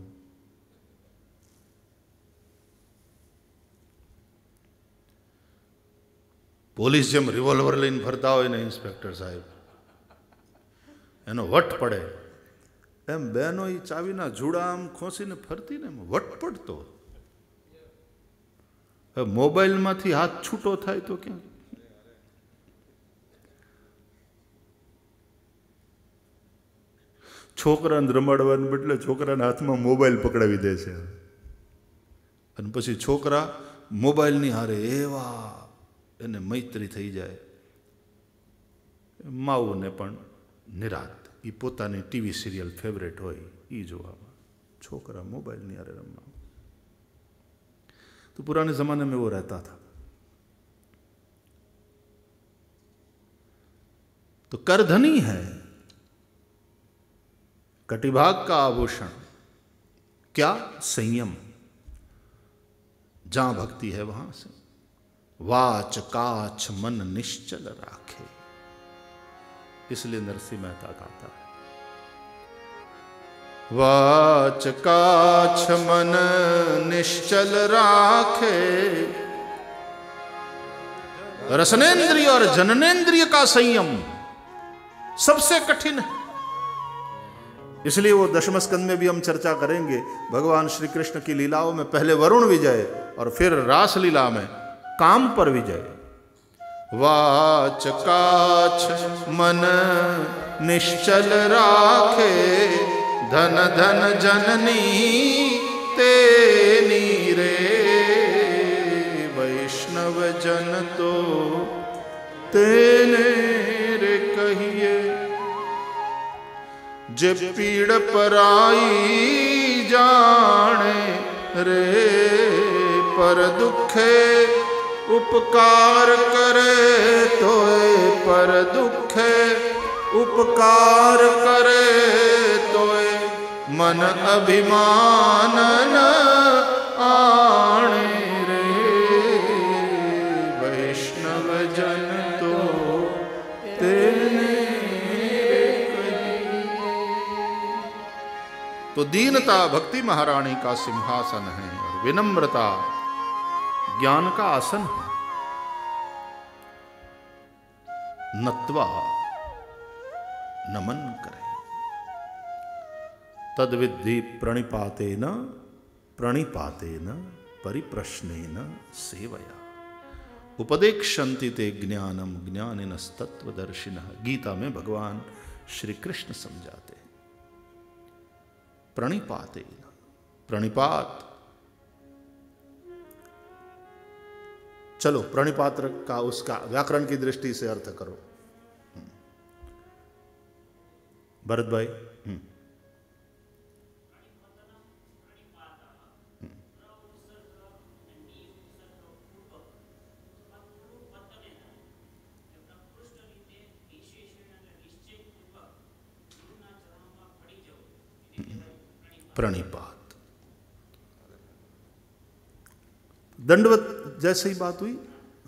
પોલીસ જેમ રિવોલ્વર લઈને ફરતા હોય ને ઇન્સ્પેક્ટર સાહેબ એનો વટ પડે એમ બહેનો એ ચાવીના જુડામ ખોસીને ફરતી ને વટ પડતો મોબાઈલમાંથી હાથ છૂટો થાય તો ક્યાં છોકરાને રમાડવાને બદલે છોકરાને હાથમાં મોબાઈલ પકડાવી દે છે અને પછી છોકરા મોબાઈલની હારે એવા એને મૈત્રી થઈ જાય માઓને પણ નિરાત એ પોતાની ટીવી સિરિયલ ફેવરેટ હોય એ જોવામાં છોકરા મોબાઈલની અરે રમવા તો પુરાને જમાને મેં એવો રહેતા હતા तो करधनी है कटिभाग का आभूषण क्या संयम जहां भक्ति है वहां से वाच काछ मन निश्चल राखे इसलिए नरसिंह मेहता गाता है वाच काच मन निश्चल राखे रसनेन्द्रिय और जननेन्द्रिय का संयम सबसे कठिन है इसलिए वो दशम स्कंद में भी हम चर्चा करेंगे भगवान श्री कृष्ण की लीलाओं में पहले वरुण विजय और फिर रास लीला में काम पर विजय वाच काछ मन निश्चल राखे धन धन जननी तेनी रे वैष्णव जन तो तेने रे कहिए जे पीड़ पराई जाने रे पर दुखे उपकार करे तो पर दुख उपकार करे तो मन अभिमान न आने रे वैष्णव जन तो तो दीनता भक्ति महारानी का सिंहासन है और विनम्रता ज्ञान का आसन है नत्वा नमन करें तद विद्धि प्रणिपाते न प्रणिपाते न परिप्रश्न न सेवया उपदेक्षन्ति ते ज्ञानम ज्ञान तत्वदर्शिन गीता में भगवान श्री कृष्ण समझाते प्रणिपाते न प्रणिपात चलो प्रणिपात्र का उसका व्याकरण की दृष्टि से अर्थ करो हम्म। भरत भाई हम्म। प्रणिपात दंडवत जैसे ही बात हुई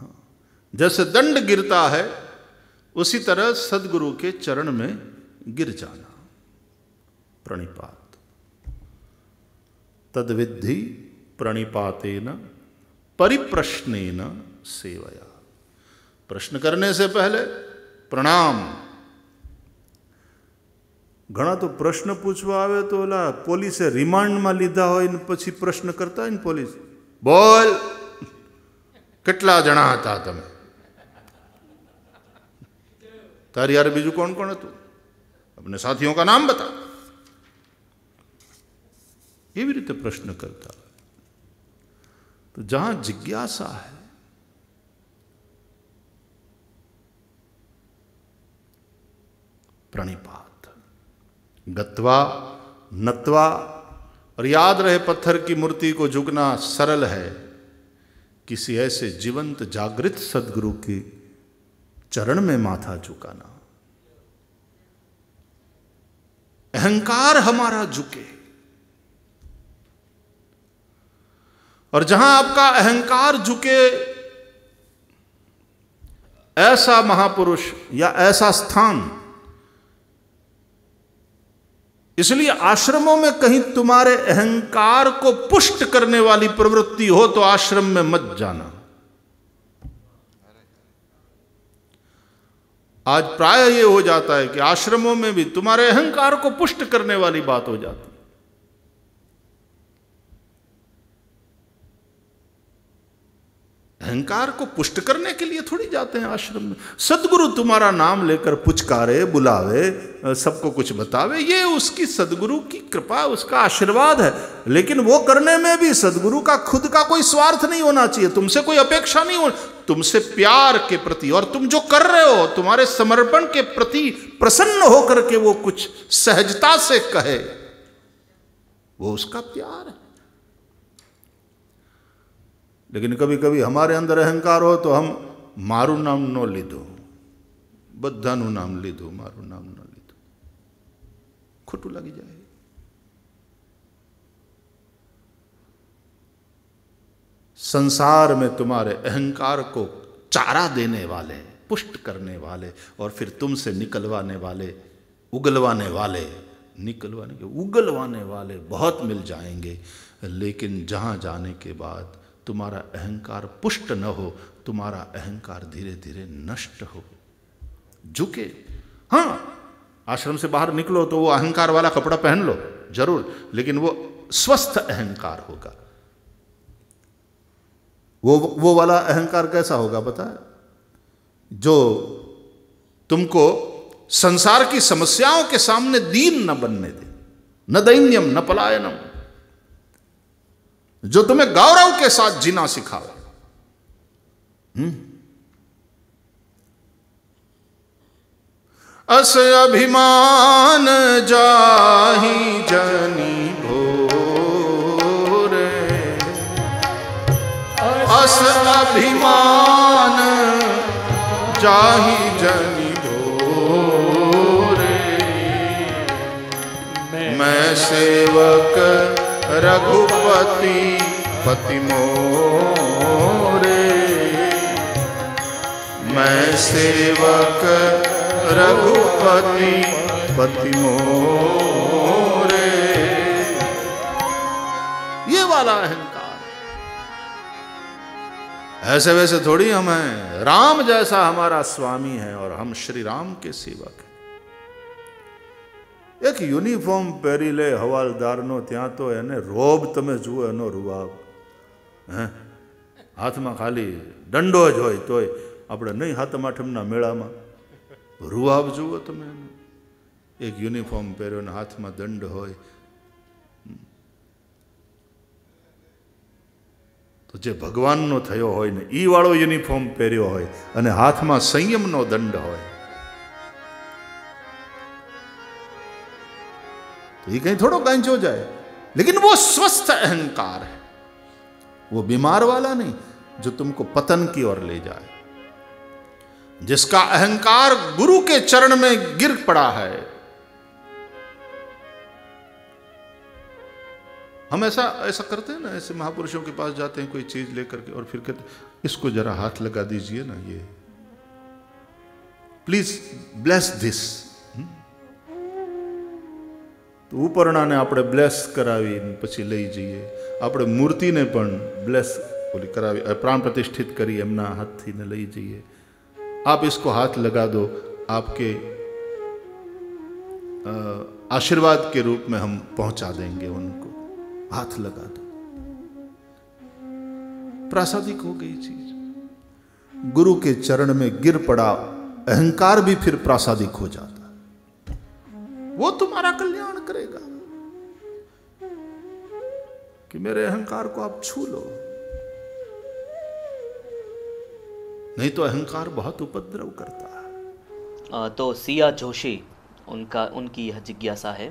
हाँ। जैसे दंड गिरता है उसी तरह सदगुरु के चरण में गिर जाना प्रणिपात तदविधि प्रणिपातेन परिप्रश्न सेवया प्रश्न करने से पहले प्रणाम घना तो प्रश्न पूछवा आवे तो ઓલા પોલીસે रिमांड में लीधा हो पी प्रश्न करता है ને પોલીસ કેટલા જણા હતા તમે તારી યાર બીજું કોણ કોણ હતું अपने साथियों का नाम बता એવી રીતે પ્રશ્ન કરતા તો જ્યાં જિજ્ઞાસા હૈ प्रणिपात गत्वा नत्वा और याद रहे पत्थर की मूर्ति को झुकना सरल है किसी ऐसे जीवंत जागृत सदगुरु के चरण में माथा झुकाना अहंकार हमारा झुके और जहां आपका अहंकार झुके ऐसा महापुरुष या ऐसा स्थान इसलिए आश्रमों में कहीं तुम्हारे अहंकार को पुष्ट करने वाली प्रवृत्ति हो तो आश्रम में मत जाना आज प्राय ये हो जाता है कि आश्रमों में भी तुम्हारे अहंकार को पुष्ट करने वाली बात हो जाती है अहंकार को पुष्ट करने के लिए थोड़ी जाते हैं आश्रम में सदगुरु तुम्हारा नाम लेकर पुचकारे बुलावे सबको कुछ बतावे ये उसकी सदगुरु की कृपा उसका आशीर्वाद है लेकिन वो करने में भी सदगुरु का खुद का कोई स्वार्थ नहीं होना चाहिए तुमसे कोई अपेक्षा नहीं हो तुमसे प्यार के प्रति और तुम जो कर रहे हो तुम्हारे समर्पण के प्रति प्रसन्न होकर के वो कुछ सहजता से कहे वो उसका प्यार है लेकिन कभी कभी हमारे अंदर अहंकार हो तो हम नाम નામ ન લીધું બધાનું नाम લીધું मारू नाम न લીધું खोटू लगी जाए संसार में तुम्हारे अहंकार को चारा देने वाले पुष्ट करने वाले और फिर तुमसे निकलवाने वाले उगलवाने वाले निकलवाने के उगलवाने वाले बहुत मिल जाएंगे लेकिन जहाँ जाने के बाद तुम्हारा अहंकार पुष्ट न हो तुम्हारा अहंकार धीरे धीरे नष्ट हो झुके हाँ आश्रम से बाहर निकलो तो वो अहंकार वाला कपड़ा पहन लो जरूर लेकिन वो स्वस्थ अहंकार होगा वो वो वाला अहंकार कैसा होगा पता है जो तुमको संसार की समस्याओं के सामने दीन न बनने दे न दैन्यम न पलायनम जो तुम्हें गौरव के साथ जीना सिखावे हम्म? अस अभिमान जाही जनी भोरे अस अभिमान जाही जनी भोरे मैं सेवक रघुपति पति मोरे मैं सेवक रघुपति पति मोरे ये वाला अहंकार ऐसे वैसे थोड़ी हम हैं राम जैसा हमारा स्वामी है और हम श्री राम के सेवक हैं એક યુનિફોર્મ પહેરી લે હવાલદારનો ત્યાં તો એને રોબ તમે જુઓ એનો રૂવાબ હે હાથમાં ખાલી દંડો જ હોય તોય આપણે નહીં હાથમ આઠમના મેળામાં રૂવાબ જુઓ તમે એનો એક યુનિફોર્મ પહેર્યો ને હાથમાં દંડ હોય તો જે ભગવાનનો થયો હોય ને એ વાળો યુનિફોર્મ પહેર્યો હોય અને હાથમાં સંયમનો દંડ હોય तो ये कहीं थोड़ा गंज हो जाए लेकिन वो स्वस्थ अहंकार है वो बीमार वाला नहीं जो तुमको पतन की ओर ले जाए जिसका अहंकार गुरु के चरण में गिर पड़ा है हम ऐसा ऐसा करते हैं ना ऐसे महापुरुषों के पास जाते हैं कोई चीज लेकर के और फिर कहते इसको जरा हाथ लगा दीजिए ना ये प्लीज ब्लेस दिस तो ઉપરણાને ने अपने ब्लेस પછી पी लई जाइए अपने मूर्ति ने ઓલી बोली પ્રાણ प्राण प्रतिष्ठित कर हाथ ને लई जाइए आप इसको हाथ लगा दो आपके आशीर्वाद के रूप में हम पहुंचा देंगे उनको हाथ लगा दो प्रासादिक हो गई चीज गुरु के चरण में गिर पड़ा अहंकार भी फिर प्रासादिक हो जाता वो तुम्हारा कल्याण करेगा कि मेरे अहंकार को आप छू लो नहीं तो अहंकार बहुत उपद्रव करता है तो सिया जोशी उनका उनकी यह जिज्ञासा है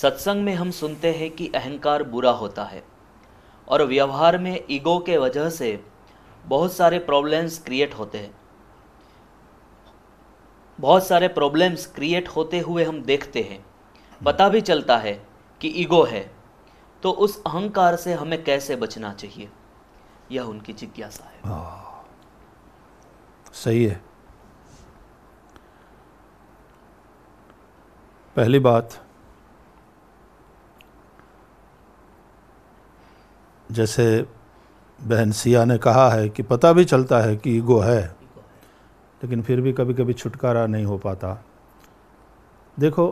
सत्संग में हम सुनते हैं कि अहंकार बुरा होता है और व्यवहार में ईगो के वजह से बहुत सारे प्रॉब्लम्स क्रिएट होते हैं बहुत सारे प्रॉब्लम्स क्रिएट होते हुए हम देखते हैं पता भी चलता है कि ईगो है तो उस अहंकार से हमें कैसे बचना चाहिए यह उनकी जिज्ञासा है सही है पहली बात जैसे बहन सिया ने कहा है कि पता भी चलता है कि ईगो है लेकिन फिर भी कभी कभी छुटकारा नहीं हो पाता देखो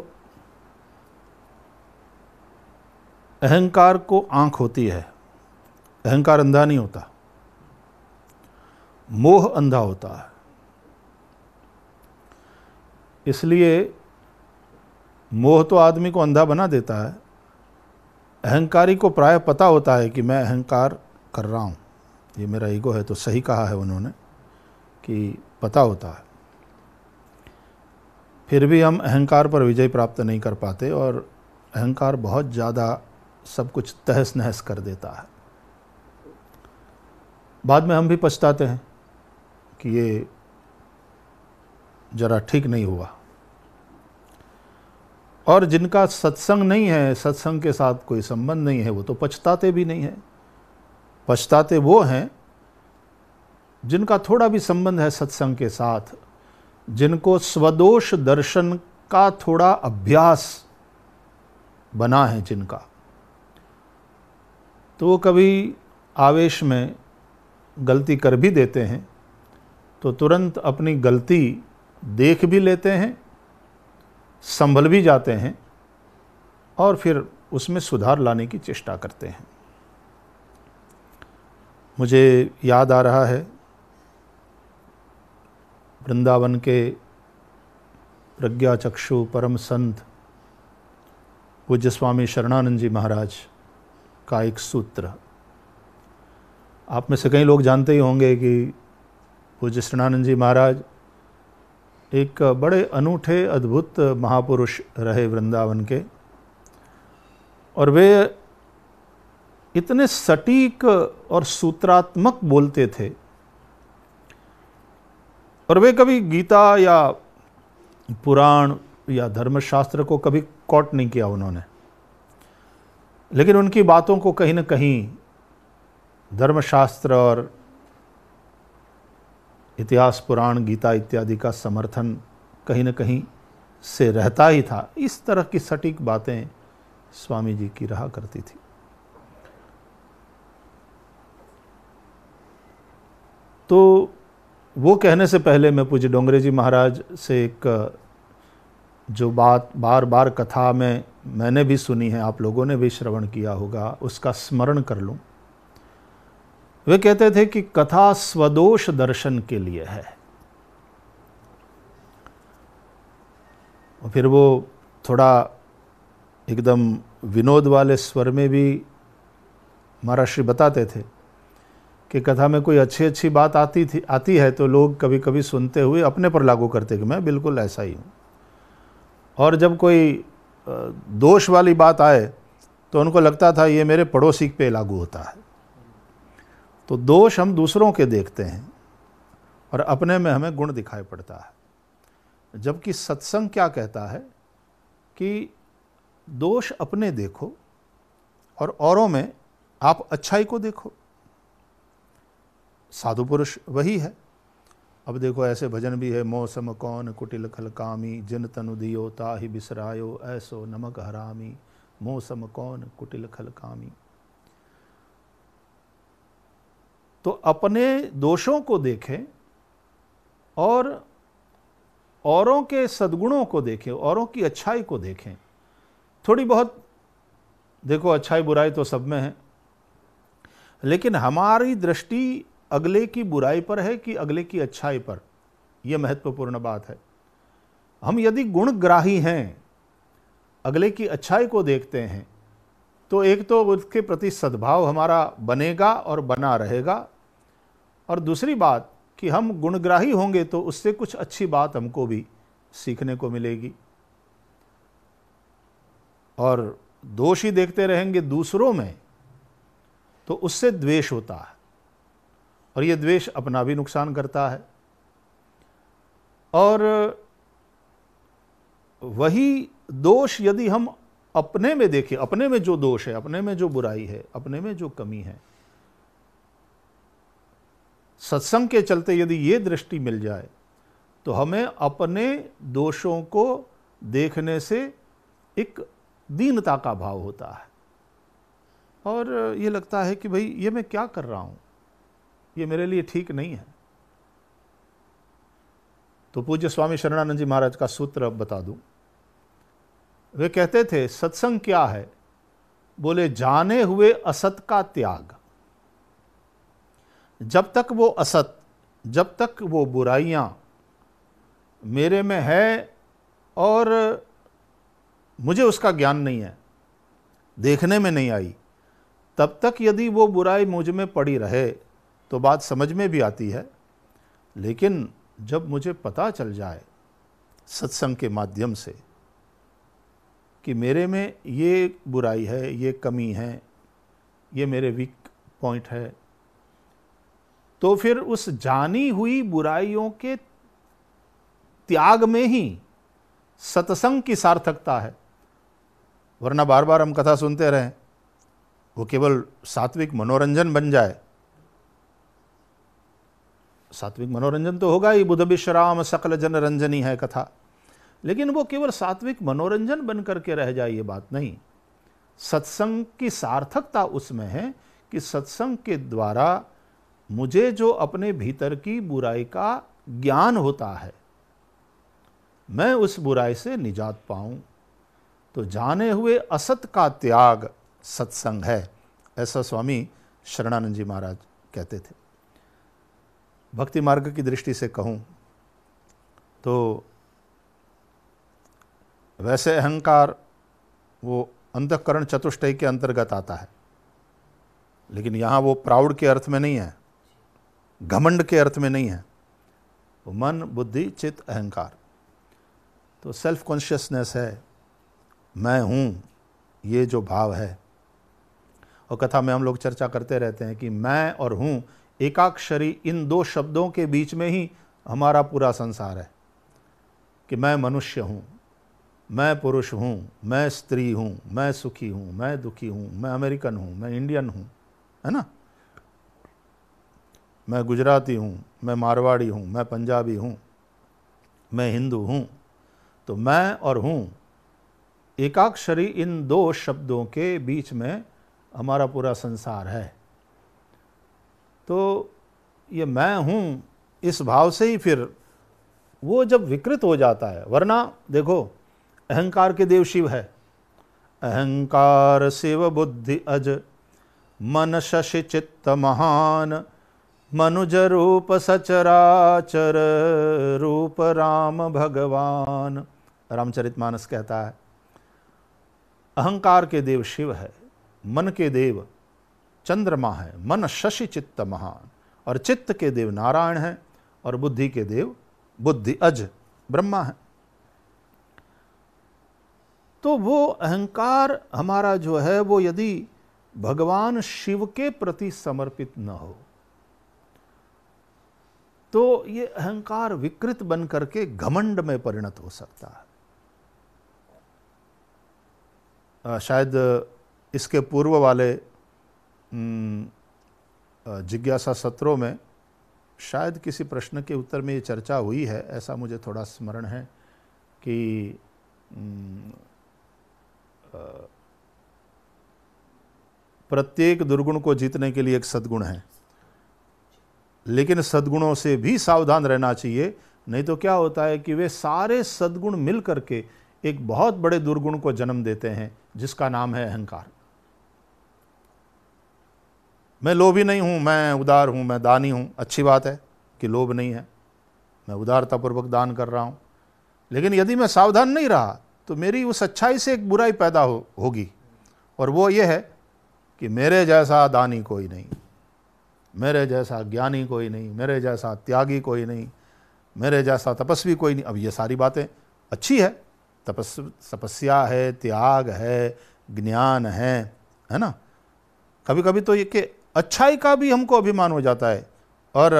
अहंकार को आंख होती है अहंकार अंधा नहीं होता मोह अंधा होता है इसलिए मोह तो आदमी को अंधा बना देता है अहंकारी को प्राय पता होता है कि मैं अहंकार कर रहा हूँ ये मेरा ईगो है तो सही कहा है उन्होंने कि पता होता है फिर भी हम अहंकार पर विजय प्राप्त नहीं कर पाते और अहंकार बहुत ज़्यादा सब कुछ तहस नहस कर देता है बाद में हम भी पछताते हैं कि ये ज़रा ठीक नहीं हुआ और जिनका सत्संग नहीं है सत्संग के साथ कोई संबंध नहीं है वो तो पछताते भी नहीं है पछताते वो हैं जिनका थोड़ा भी संबंध है सत्संग के साथ जिनको स्वदोष दर्शन का थोड़ा अभ्यास बना है जिनका तो वो कभी आवेश में गलती कर भी देते हैं तो तुरंत अपनी गलती देख भी लेते हैं संभल भी जाते हैं और फिर उसमें सुधार लाने की चेष्टा करते हैं मुझे याद आ रहा है वृंदावन के प्रज्ञा चक्षु परम संत पूज्य स्वामी शरणानंद जी महाराज का एक सूत्र आप में से कई लोग जानते ही होंगे कि पूज्य शरणानंद जी महाराज एक बड़े अनूठे अद्भुत महापुरुष रहे वृंदावन के और वे इतने सटीक और सूत्रात्मक बोलते थे और वे कभी गीता या पुराण या धर्मशास्त्र को कभी कॉट नहीं किया उन्होंने लेकिन उनकी बातों को कहीं ना कहीं धर्मशास्त्र और इतिहास पुराण गीता इत्यादि का समर्थन कहीं ना कहीं से रहता ही था इस तरह की सटीक बातें स्वामी जी की रहा करती थी तो वो कहने से पहले मैं पूज्य डोंगरे जी महाराज से एक जो बात बार बार कथा में मैंने भी सुनी है आप लोगों ने भी श्रवण किया होगा उसका स्मरण कर लूँ वे कहते थे कि कथा स्वदोष दर्शन के लिए है और फिर वो थोड़ा एकदम विनोद वाले स्वर में भी महाराष्ट्री बताते थे कि कथा में कोई अच्छी अच्छी बात आती थी आती है तो लोग कभी कभी सुनते हुए अपने पर लागू करते कि मैं बिल्कुल ऐसा ही हूँ और जब कोई दोष वाली बात आए तो उनको लगता था ये मेरे पड़ोसी पे लागू होता है तो दोष हम दूसरों के देखते हैं और अपने में हमें गुण दिखाई पड़ता है जबकि सत्संग क्या कहता है कि दोष अपने देखो और औरों में आप अच्छाई को देखो साधु पुरुष वही है अब देखो ऐसे भजन भी है मौसम कौन कुटिल खलकामी जिन तनु दियो ताहि बिसरायो ऐसो नमक हरामी मौसम कौन कुटिल खलकामी तो अपने दोषों को देखें और औरों के सद्गुणों को देखें औरों की अच्छाई को देखें थोड़ी बहुत देखो अच्छाई बुराई तो सब में है लेकिन हमारी दृष्टि अगले की बुराई पर है कि अगले की अच्छाई पर यह महत्वपूर्ण बात है हम यदि गुणग्राही हैं अगले की अच्छाई को देखते हैं तो एक तो उसके प्रति सद्भाव हमारा बनेगा और बना रहेगा और दूसरी बात कि हम गुणग्राही होंगे तो उससे कुछ अच्छी बात हमको भी सीखने को मिलेगी और दोष ही देखते रहेंगे दूसरों में तो उससे द्वेष होता है और ये द्वेष अपना भी नुकसान करता है और वही दोष यदि हम अपने में देखें अपने में जो दोष है अपने में जो बुराई है अपने में जो कमी है सत्संग के चलते यदि ये दृष्टि मिल जाए तो हमें अपने दोषों को देखने से एक दीनता का भाव होता है और ये लगता है कि भाई ये मैं क्या कर रहा हूँ ये मेरे लिए ठीक नहीं है तो पूज्य स्वामी शरणानंद जी महाराज का सूत्र अब बता दूं वे कहते थे सत्संग क्या है बोले जाने हुए असत का त्याग जब तक वो असत जब तक वो बुराइयां मेरे में है और मुझे उसका ज्ञान नहीं है देखने में नहीं आई तब तक यदि वो बुराई मुझ में पड़ी रहे तो बात समझ में भी आती है लेकिन जब मुझे पता चल जाए सत्संग के माध्यम से कि मेरे में ये बुराई है ये कमी है ये मेरे वीक पॉइंट है तो फिर उस जानी हुई बुराइयों के त्याग में ही सत्संग की सार्थकता है वरना बार बार हम कथा सुनते रहें वो केवल सात्विक मनोरंजन बन जाए सात्विक मनोरंजन तो होगा ही बुध विश्राम सकल जन रंजनी है कथा लेकिन वो केवल सात्विक मनोरंजन बन करके रह जाए ये बात नहीं सत्संग की सार्थकता उसमें है कि सत्संग के द्वारा मुझे जो अपने भीतर की बुराई का ज्ञान होता है मैं उस बुराई से निजात पाऊं तो जाने हुए असत का त्याग सत्संग है ऐसा स्वामी शरणानंद जी महाराज कहते थे भक्ति मार्ग की दृष्टि से कहूँ तो वैसे अहंकार वो अंतकरण चतुष्टय के अंतर्गत आता है लेकिन यहाँ वो प्राउड के अर्थ में नहीं है घमंड के अर्थ में नहीं है वो मन बुद्धि चित्त अहंकार तो सेल्फ कॉन्शियसनेस है मैं हूँ ये जो भाव है और कथा में हम लोग चर्चा करते रहते हैं कि मैं और हूँ एकाक्षरी इन दो शब्दों के बीच में ही हमारा पूरा संसार है कि मैं मनुष्य हूँ मैं पुरुष हूँ मैं स्त्री हूँ मैं सुखी हूँ मैं दुखी हूँ मैं अमेरिकन हूँ मैं इंडियन हूँ है ना मैं गुजराती हूँ मैं मारवाड़ी हूँ मैं पंजाबी हूँ मैं हिंदू हूँ तो मैं और हूँ एकाक्षरी इन दो शब्दों के बीच में हमारा पूरा संसार है तो ये मैं हूँ इस भाव से ही फिर वो जब विकृत हो जाता है वरना देखो अहंकार के देव शिव है अहंकार शिव बुद्धि अज मन शशि चित्त महान मनुज रूप सचराचर रूप राम भगवान रामचरित मानस कहता है अहंकार के देव शिव है मन के देव चंद्रमा है मन शशि चित्त महान और चित्त के देव नारायण है और बुद्धि के देव बुद्धि अज ब्रह्मा है तो वो अहंकार हमारा जो है वो यदि भगवान शिव के प्रति समर्पित न हो तो ये अहंकार विकृत बन करके घमंड में परिणत हो सकता है शायद इसके पूर्व वाले हम्म, जिज्ञासा सत्रों में शायद किसी प्रश्न के उत्तर में ये चर्चा हुई है ऐसा मुझे थोड़ा स्मरण है कि हम्म, प्रत्येक दुर्गुण को जीतने के लिए एक सद्गुण है लेकिन सद्गुणों से भी सावधान रहना चाहिए नहीं तो क्या होता है कि वे सारे सद्गुण मिल करके एक बहुत बड़े दुर्गुण को जन्म देते हैं जिसका नाम है अहंकार मैं लोभी नहीं हूँ मैं उदार हूँ मैं दानी हूँ अच्छी बात है कि लोभ नहीं है मैं उदारतापूर्वक दान कर रहा हूँ लेकिन यदि मैं सावधान नहीं रहा तो मेरी उस अच्छाई से एक बुराई पैदा हो होगी और वो ये है कि मेरे जैसा दानी कोई नहीं मेरे जैसा ज्ञानी कोई नहीं मेरे जैसा त्यागी कोई नहीं मेरे जैसा तपस्वी कोई नहीं अब ये सारी बातें अच्छी है तपस् तपस्या है त्याग है ज्ञान है है ना कभी कभी तो ये कि अच्छाई का भी हमको अभिमान हो जाता है और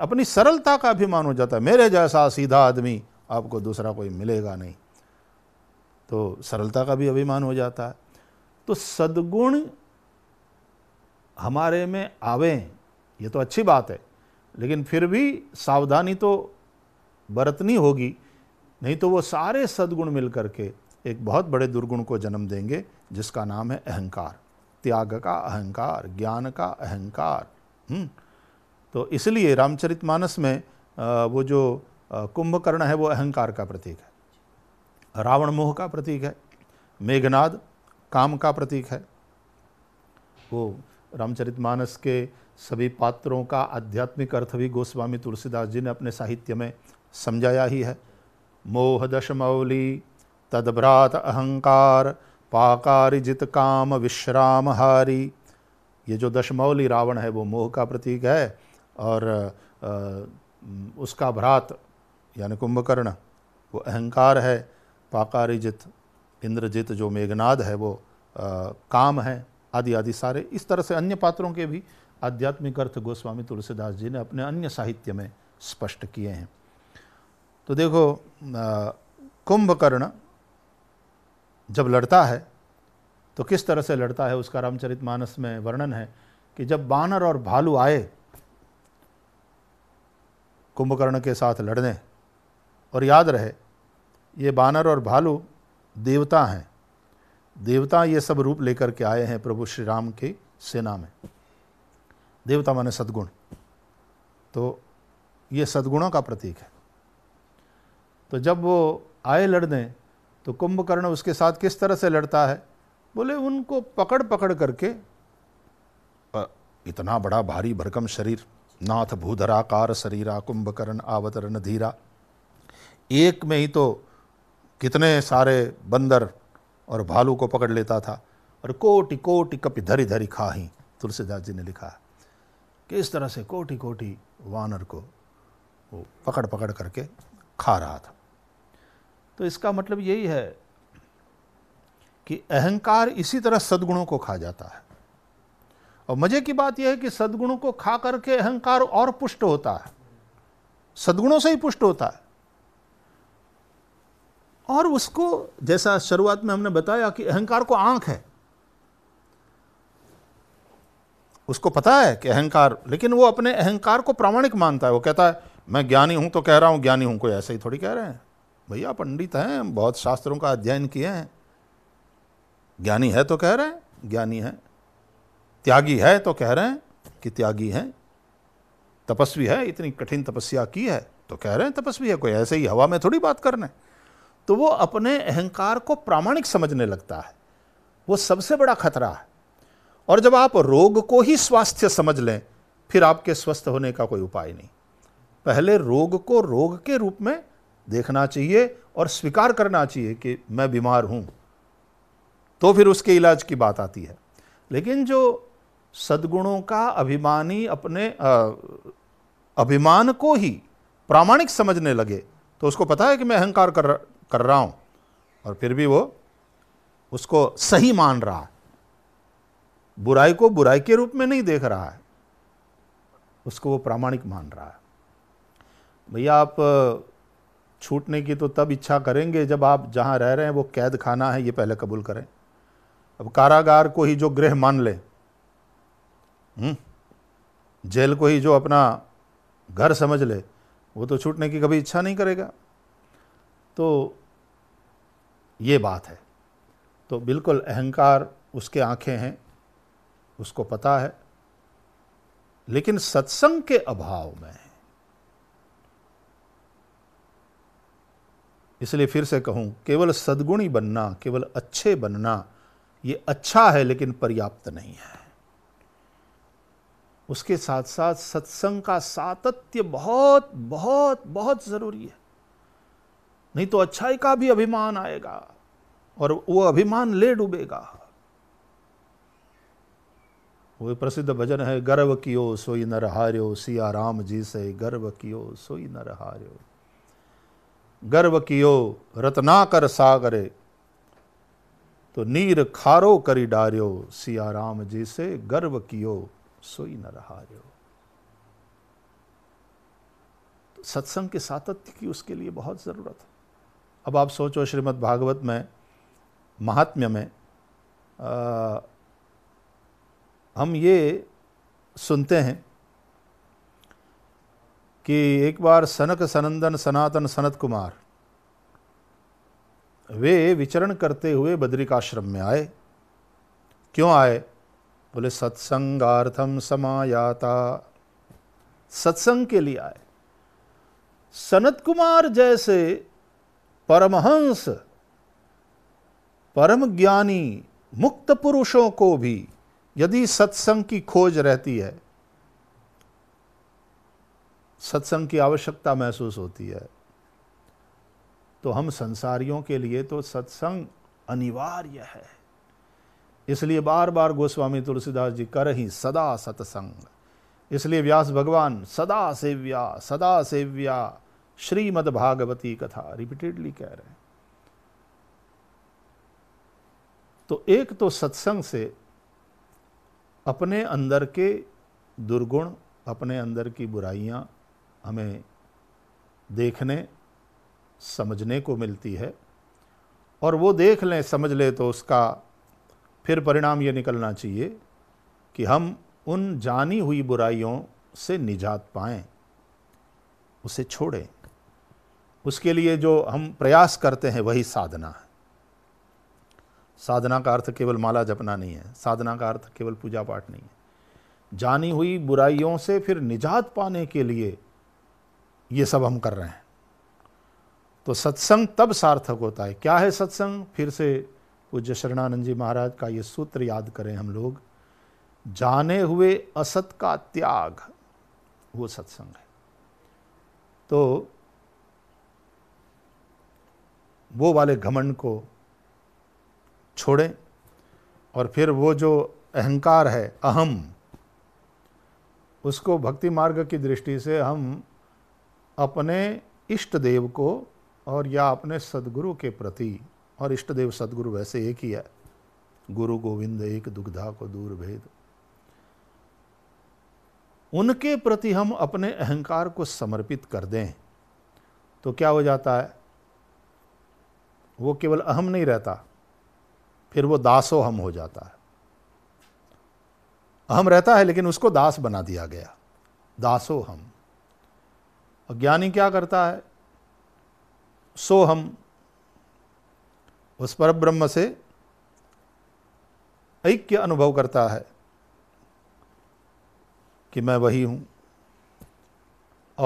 अपनी सरलता का अभिमान हो जाता है मेरे जैसा सीधा आदमी आपको दूसरा कोई मिलेगा नहीं तो सरलता का भी अभिमान हो जाता है तो सद्गुण हमारे में आवे ये तो अच्छी बात है लेकिन फिर भी सावधानी तो बरतनी होगी नहीं तो वो सारे सद्गुण मिल के एक बहुत बड़े दुर्गुण को जन्म देंगे जिसका नाम है अहंकार त्याग का अहंकार ज्ञान का अहंकार हम्म। तो इसलिए रामचरितमानस में वो जो कुंभकर्ण है वो अहंकार का प्रतीक है रावण मोह का प्रतीक है मेघनाद काम का प्रतीक है वो रामचरितमानस के सभी पात्रों का आध्यात्मिक अर्थ भी गोस्वामी तुलसीदास जी ने अपने साहित्य में समझाया ही है मोह दशमौली तदभ्रात अहंकार पाकारिजित काम विश्रामहारी ये जो दशमौली रावण है वो मोह का प्रतीक है और उसका भ्रात यानी कुंभकर्ण वो अहंकार है पाकारिजित इंद्रजित जो मेघनाद है वो काम है आदि आदि सारे इस तरह से अन्य पात्रों के भी आध्यात्मिक अर्थ गोस्वामी तुलसीदास जी ने अपने अन्य साहित्य में स्पष्ट किए हैं तो देखो कुंभकर्ण जब लड़ता है तो किस तरह से लड़ता है उसका रामचरित मानस में वर्णन है कि जब बानर और भालू आए कुंभकर्ण के साथ लड़ने और याद रहे ये बानर और भालू देवता हैं देवता ये सब रूप लेकर के आए हैं प्रभु श्री राम की सेना में देवता माने सद्गुण तो ये सद्गुणों का प्रतीक है तो जब वो आए लड़ने तो कुंभकर्ण उसके साथ किस तरह से लड़ता है बोले उनको पकड़ पकड़ करके इतना बड़ा भारी भरकम शरीर नाथ भूधराकार शरीरा कुंभकर्ण आवतरण धीरा एक में ही तो कितने सारे बंदर और भालू को पकड़ लेता था और कोटि कोटि कपि धरी धरी खाही तुलसीदास जी ने लिखा कि इस तरह से कोटि कोटि वानर को वो पकड़ पकड़ करके खा रहा था तो इसका मतलब यही है कि अहंकार इसी तरह सद्गुणों को खा जाता है और मज़े की बात यह है कि सद्गुणों को खा करके अहंकार और पुष्ट होता है सद्गुणों से ही पुष्ट होता है और उसको जैसा शुरुआत में हमने बताया कि अहंकार को आंख है उसको पता है कि अहंकार लेकिन वो अपने अहंकार को प्रामाणिक मानता है वो कहता है मैं ज्ञानी हूं तो कह रहा हूं ज्ञानी हूं कोई ऐसे ही थोड़ी कह रहे हैं भैया पंडित हैं बहुत शास्त्रों का अध्ययन किए हैं ज्ञानी है तो कह रहे हैं ज्ञानी है त्यागी है तो कह रहे हैं कि त्यागी हैं तपस्वी है इतनी कठिन तपस्या की है तो कह रहे हैं तपस्वी है कोई ऐसे ही हवा में थोड़ी बात करने तो वो अपने अहंकार को प्रामाणिक समझने लगता है वो सबसे बड़ा खतरा है और जब आप रोग को ही स्वास्थ्य समझ लें फिर आपके स्वस्थ होने का कोई उपाय नहीं पहले रोग को रोग के रूप में देखना चाहिए और स्वीकार करना चाहिए कि मैं बीमार हूँ तो फिर उसके इलाज की बात आती है लेकिन जो सद्गुणों का अभिमानी अपने आ, अभिमान को ही प्रामाणिक समझने लगे तो उसको पता है कि मैं अहंकार कर कर रहा हूँ और फिर भी वो उसको सही मान रहा है बुराई को बुराई के रूप में नहीं देख रहा है उसको वो प्रामाणिक मान रहा है भैया आप छूटने की तो तब इच्छा करेंगे जब आप जहाँ रह रहे हैं वो कैद खाना है ये पहले कबूल करें अब कारागार को ही जो गृह मान लें हम्म, जेल को ही जो अपना घर समझ ले वो तो छूटने की कभी इच्छा नहीं करेगा तो ये बात है तो बिल्कुल अहंकार उसके आंखें हैं उसको पता है लेकिन सत्संग के अभाव में है इसलिए फिर से कहूँ केवल सद्गुणी बनना केवल अच्छे बनना ये अच्छा है लेकिन पर्याप्त नहीं है उसके साथ साथ सत्संग का सातत्य बहुत बहुत बहुत ज़रूरी है नहीं तो अच्छाई का भी अभिमान आएगा और वो अभिमान ले डूबेगा वो प्रसिद्ध भजन है गर्व कियो सोई नर हार्यो सिया राम जी से गर्व कियो सोई नर हार्यो गर्व कियो रत्नाकर सागरे तो नीर खारो करी डार्यो सिया राम जी से गर्व कियो सोई न रहा तो सत्संग के सातत्य की उसके लिए बहुत ज़रूरत है अब आप सोचो श्रीमद् भागवत में महात्म्य में आ, हम ये सुनते हैं कि एक बार सनक सनंदन सनातन सनत कुमार वे विचरण करते हुए बद्रिकाश्रम में आए क्यों आए बोले सत्संगार्थम समायाता सत्संग के लिए आए सनत कुमार जैसे परमहंस परम ज्ञानी मुक्त पुरुषों को भी यदि सत्संग की खोज रहती है सत्संग की आवश्यकता महसूस होती है तो हम संसारियों के लिए तो सत्संग अनिवार्य है इसलिए बार बार गोस्वामी तुलसीदास जी कर ही सदा सत्संग इसलिए व्यास भगवान सदा सेव्या सदा सेव्या श्रीमद भागवती कथा रिपीटेडली कह रहे हैं तो एक तो सत्संग से अपने अंदर के दुर्गुण अपने अंदर की बुराइयां हमें देखने समझने को मिलती है और वो देख लें समझ लें तो उसका फिर परिणाम ये निकलना चाहिए कि हम उन जानी हुई बुराइयों से निजात पाएँ उसे छोड़ें उसके लिए जो हम प्रयास करते हैं वही साधना है साधना का अर्थ केवल माला जपना नहीं है साधना का अर्थ केवल पूजा पाठ नहीं है जानी हुई बुराइयों से फिर निजात पाने के लिए ये सब हम कर रहे हैं तो सत्संग तब सार्थक होता है क्या है सत्संग फिर से पूज्य शरणानंद जी महाराज का ये सूत्र याद करें हम लोग जाने हुए असत का त्याग वो सत्संग है तो वो वाले घमंड को छोड़ें और फिर वो जो अहंकार है अहम उसको भक्ति मार्ग की दृष्टि से हम अपने इष्ट देव को और या अपने सदगुरु के प्रति और इष्ट देव सदगुरु वैसे एक ही है गुरु गोविंद एक दुग्धा को दूर भेद उनके प्रति हम अपने अहंकार को समर्पित कर दें तो क्या हो जाता है वो केवल अहम नहीं रहता फिर वो दासो हम हो जाता है अहम रहता है लेकिन उसको दास बना दिया गया दासो हम अज्ञानी क्या करता है सो हम उस पर ब्रह्म से ऐक्य अनुभव करता है कि मैं वही हूँ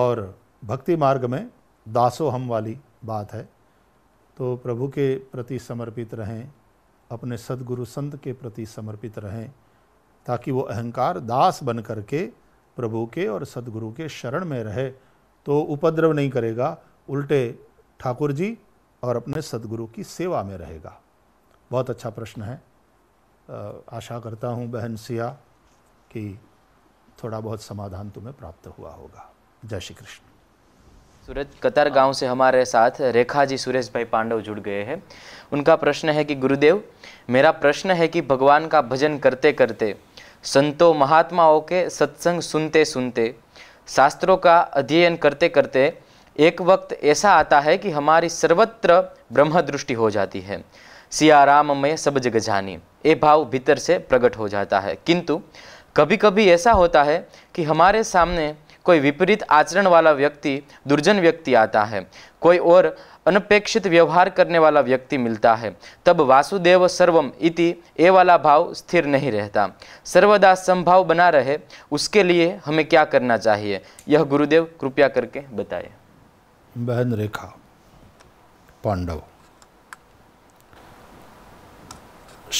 और भक्ति मार्ग में दासो हम वाली बात है तो प्रभु के प्रति समर्पित रहें अपने सदगुरु संत के प्रति समर्पित रहें ताकि वो अहंकार दास बन करके प्रभु के और सदगुरु के शरण में रहे तो उपद्रव नहीं करेगा उल्टे ठाकुर जी और अपने सदगुरु की सेवा में रहेगा बहुत अच्छा प्रश्न है आशा करता हूँ बहन सिया कि थोड़ा बहुत समाधान तुम्हें प्राप्त हुआ होगा जय श्री कृष्ण सूरज कतर गांव से हमारे साथ रेखा जी सुरेश भाई पांडव जुड़ गए हैं उनका प्रश्न है कि गुरुदेव मेरा प्रश्न है कि भगवान का भजन करते करते संतों महात्माओं के सत्संग सुनते सुनते शास्त्रों का अध्ययन करते करते एक वक्त ऐसा आता है कि हमारी सर्वत्र ब्रह्म दृष्टि हो जाती है सिया राम में सब जग जानी ये भाव भीतर से प्रकट हो जाता है किंतु कभी कभी ऐसा होता है कि हमारे सामने कोई विपरीत आचरण वाला व्यक्ति दुर्जन व्यक्ति आता है कोई और अनपेक्षित व्यवहार करने वाला व्यक्ति मिलता है तब वासुदेव सर्वम इति ए वाला भाव स्थिर नहीं रहता सर्वदा संभाव बना रहे उसके लिए हमें क्या करना चाहिए यह गुरुदेव कृपया करके बताए बहन रेखा पांडव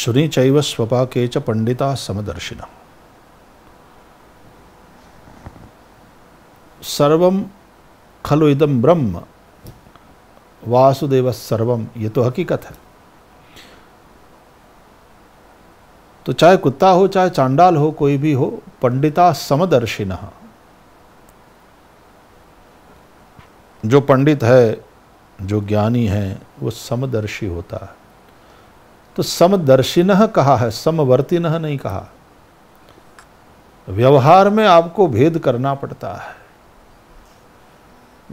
श्री चैव स्वपा च पंडिता समदर्शिना सर्व खलु इदम ब्रह्म वासुदेव सर्वम ये तो हकीकत है तो चाहे कुत्ता हो चाहे चांडाल हो कोई भी हो पंडिता समदर्शिन जो पंडित है जो ज्ञानी है वो समदर्शी होता है तो समदर्शिन कहा है समवर्तिन नहीं कहा व्यवहार में आपको भेद करना पड़ता है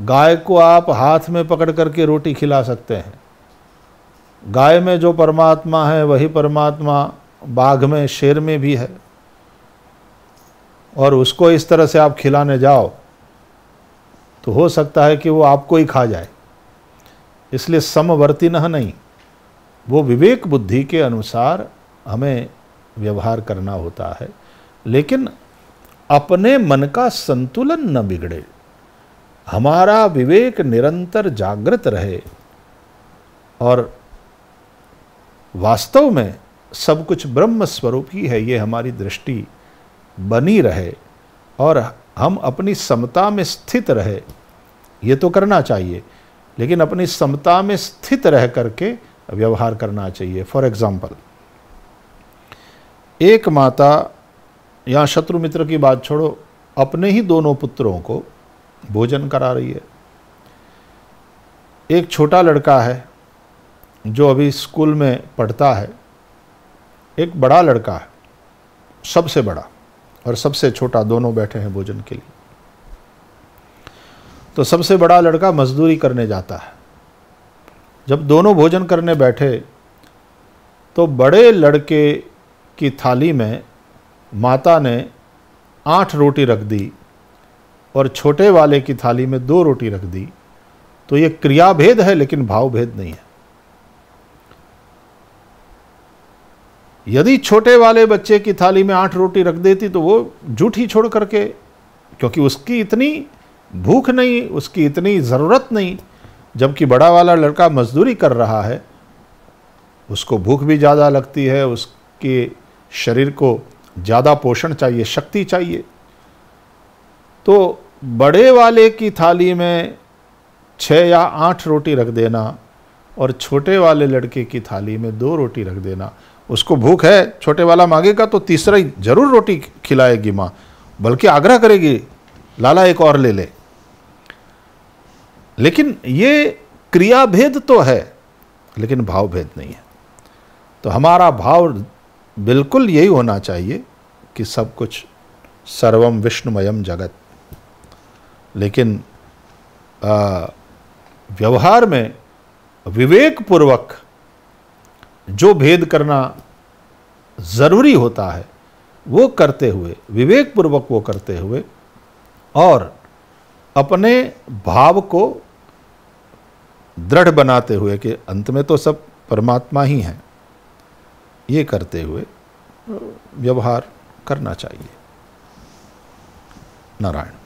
गाय को आप हाथ में पकड़ करके रोटी खिला सकते हैं गाय में जो परमात्मा है वही परमात्मा बाघ में शेर में भी है और उसको इस तरह से आप खिलाने जाओ तो हो सकता है कि वो आपको ही खा जाए इसलिए समवर्ती नहीं वो विवेक बुद्धि के अनुसार हमें व्यवहार करना होता है लेकिन अपने मन का संतुलन न बिगड़े हमारा विवेक निरंतर जागृत रहे और वास्तव में सब कुछ ब्रह्म स्वरूप ही है ये हमारी दृष्टि बनी रहे और हम अपनी समता में स्थित रहे ये तो करना चाहिए लेकिन अपनी समता में स्थित रह करके व्यवहार करना चाहिए फॉर एग्ज़ाम्पल एक माता या शत्रु मित्र की बात छोड़ो अपने ही दोनों पुत्रों को भोजन करा रही है एक छोटा लड़का है जो अभी स्कूल में पढ़ता है एक बड़ा लड़का है सबसे बड़ा और सबसे छोटा दोनों बैठे हैं भोजन के लिए तो सबसे बड़ा लड़का मजदूरी करने जाता है जब दोनों भोजन करने बैठे तो बड़े लड़के की थाली में माता ने आठ रोटी रख दी और छोटे वाले की थाली में दो रोटी रख दी तो ये क्रिया भेद है लेकिन भाव भेद नहीं है यदि छोटे वाले बच्चे की थाली में आठ रोटी रख देती तो वो झूठी छोड़ करके क्योंकि उसकी इतनी भूख नहीं उसकी इतनी ज़रूरत नहीं जबकि बड़ा वाला लड़का मजदूरी कर रहा है उसको भूख भी ज़्यादा लगती है उसके शरीर को ज़्यादा पोषण चाहिए शक्ति चाहिए तो बड़े वाले की थाली में छः या आठ रोटी रख देना और छोटे वाले लड़के की थाली में दो रोटी रख देना उसको भूख है छोटे वाला मांगेगा तो तीसरा ही जरूर रोटी खिलाएगी माँ बल्कि आग्रह करेगी लाला एक और ले ले लेकिन ये क्रिया भेद तो है लेकिन भाव भेद नहीं है तो हमारा भाव बिल्कुल यही होना चाहिए कि सब कुछ सर्वम विष्णुमयम जगत लेकिन व्यवहार में विवेक पूर्वक जो भेद करना ज़रूरी होता है वो करते हुए विवेक पूर्वक वो करते हुए और अपने भाव को दृढ़ बनाते हुए कि अंत में तो सब परमात्मा ही हैं ये करते हुए व्यवहार करना चाहिए नारायण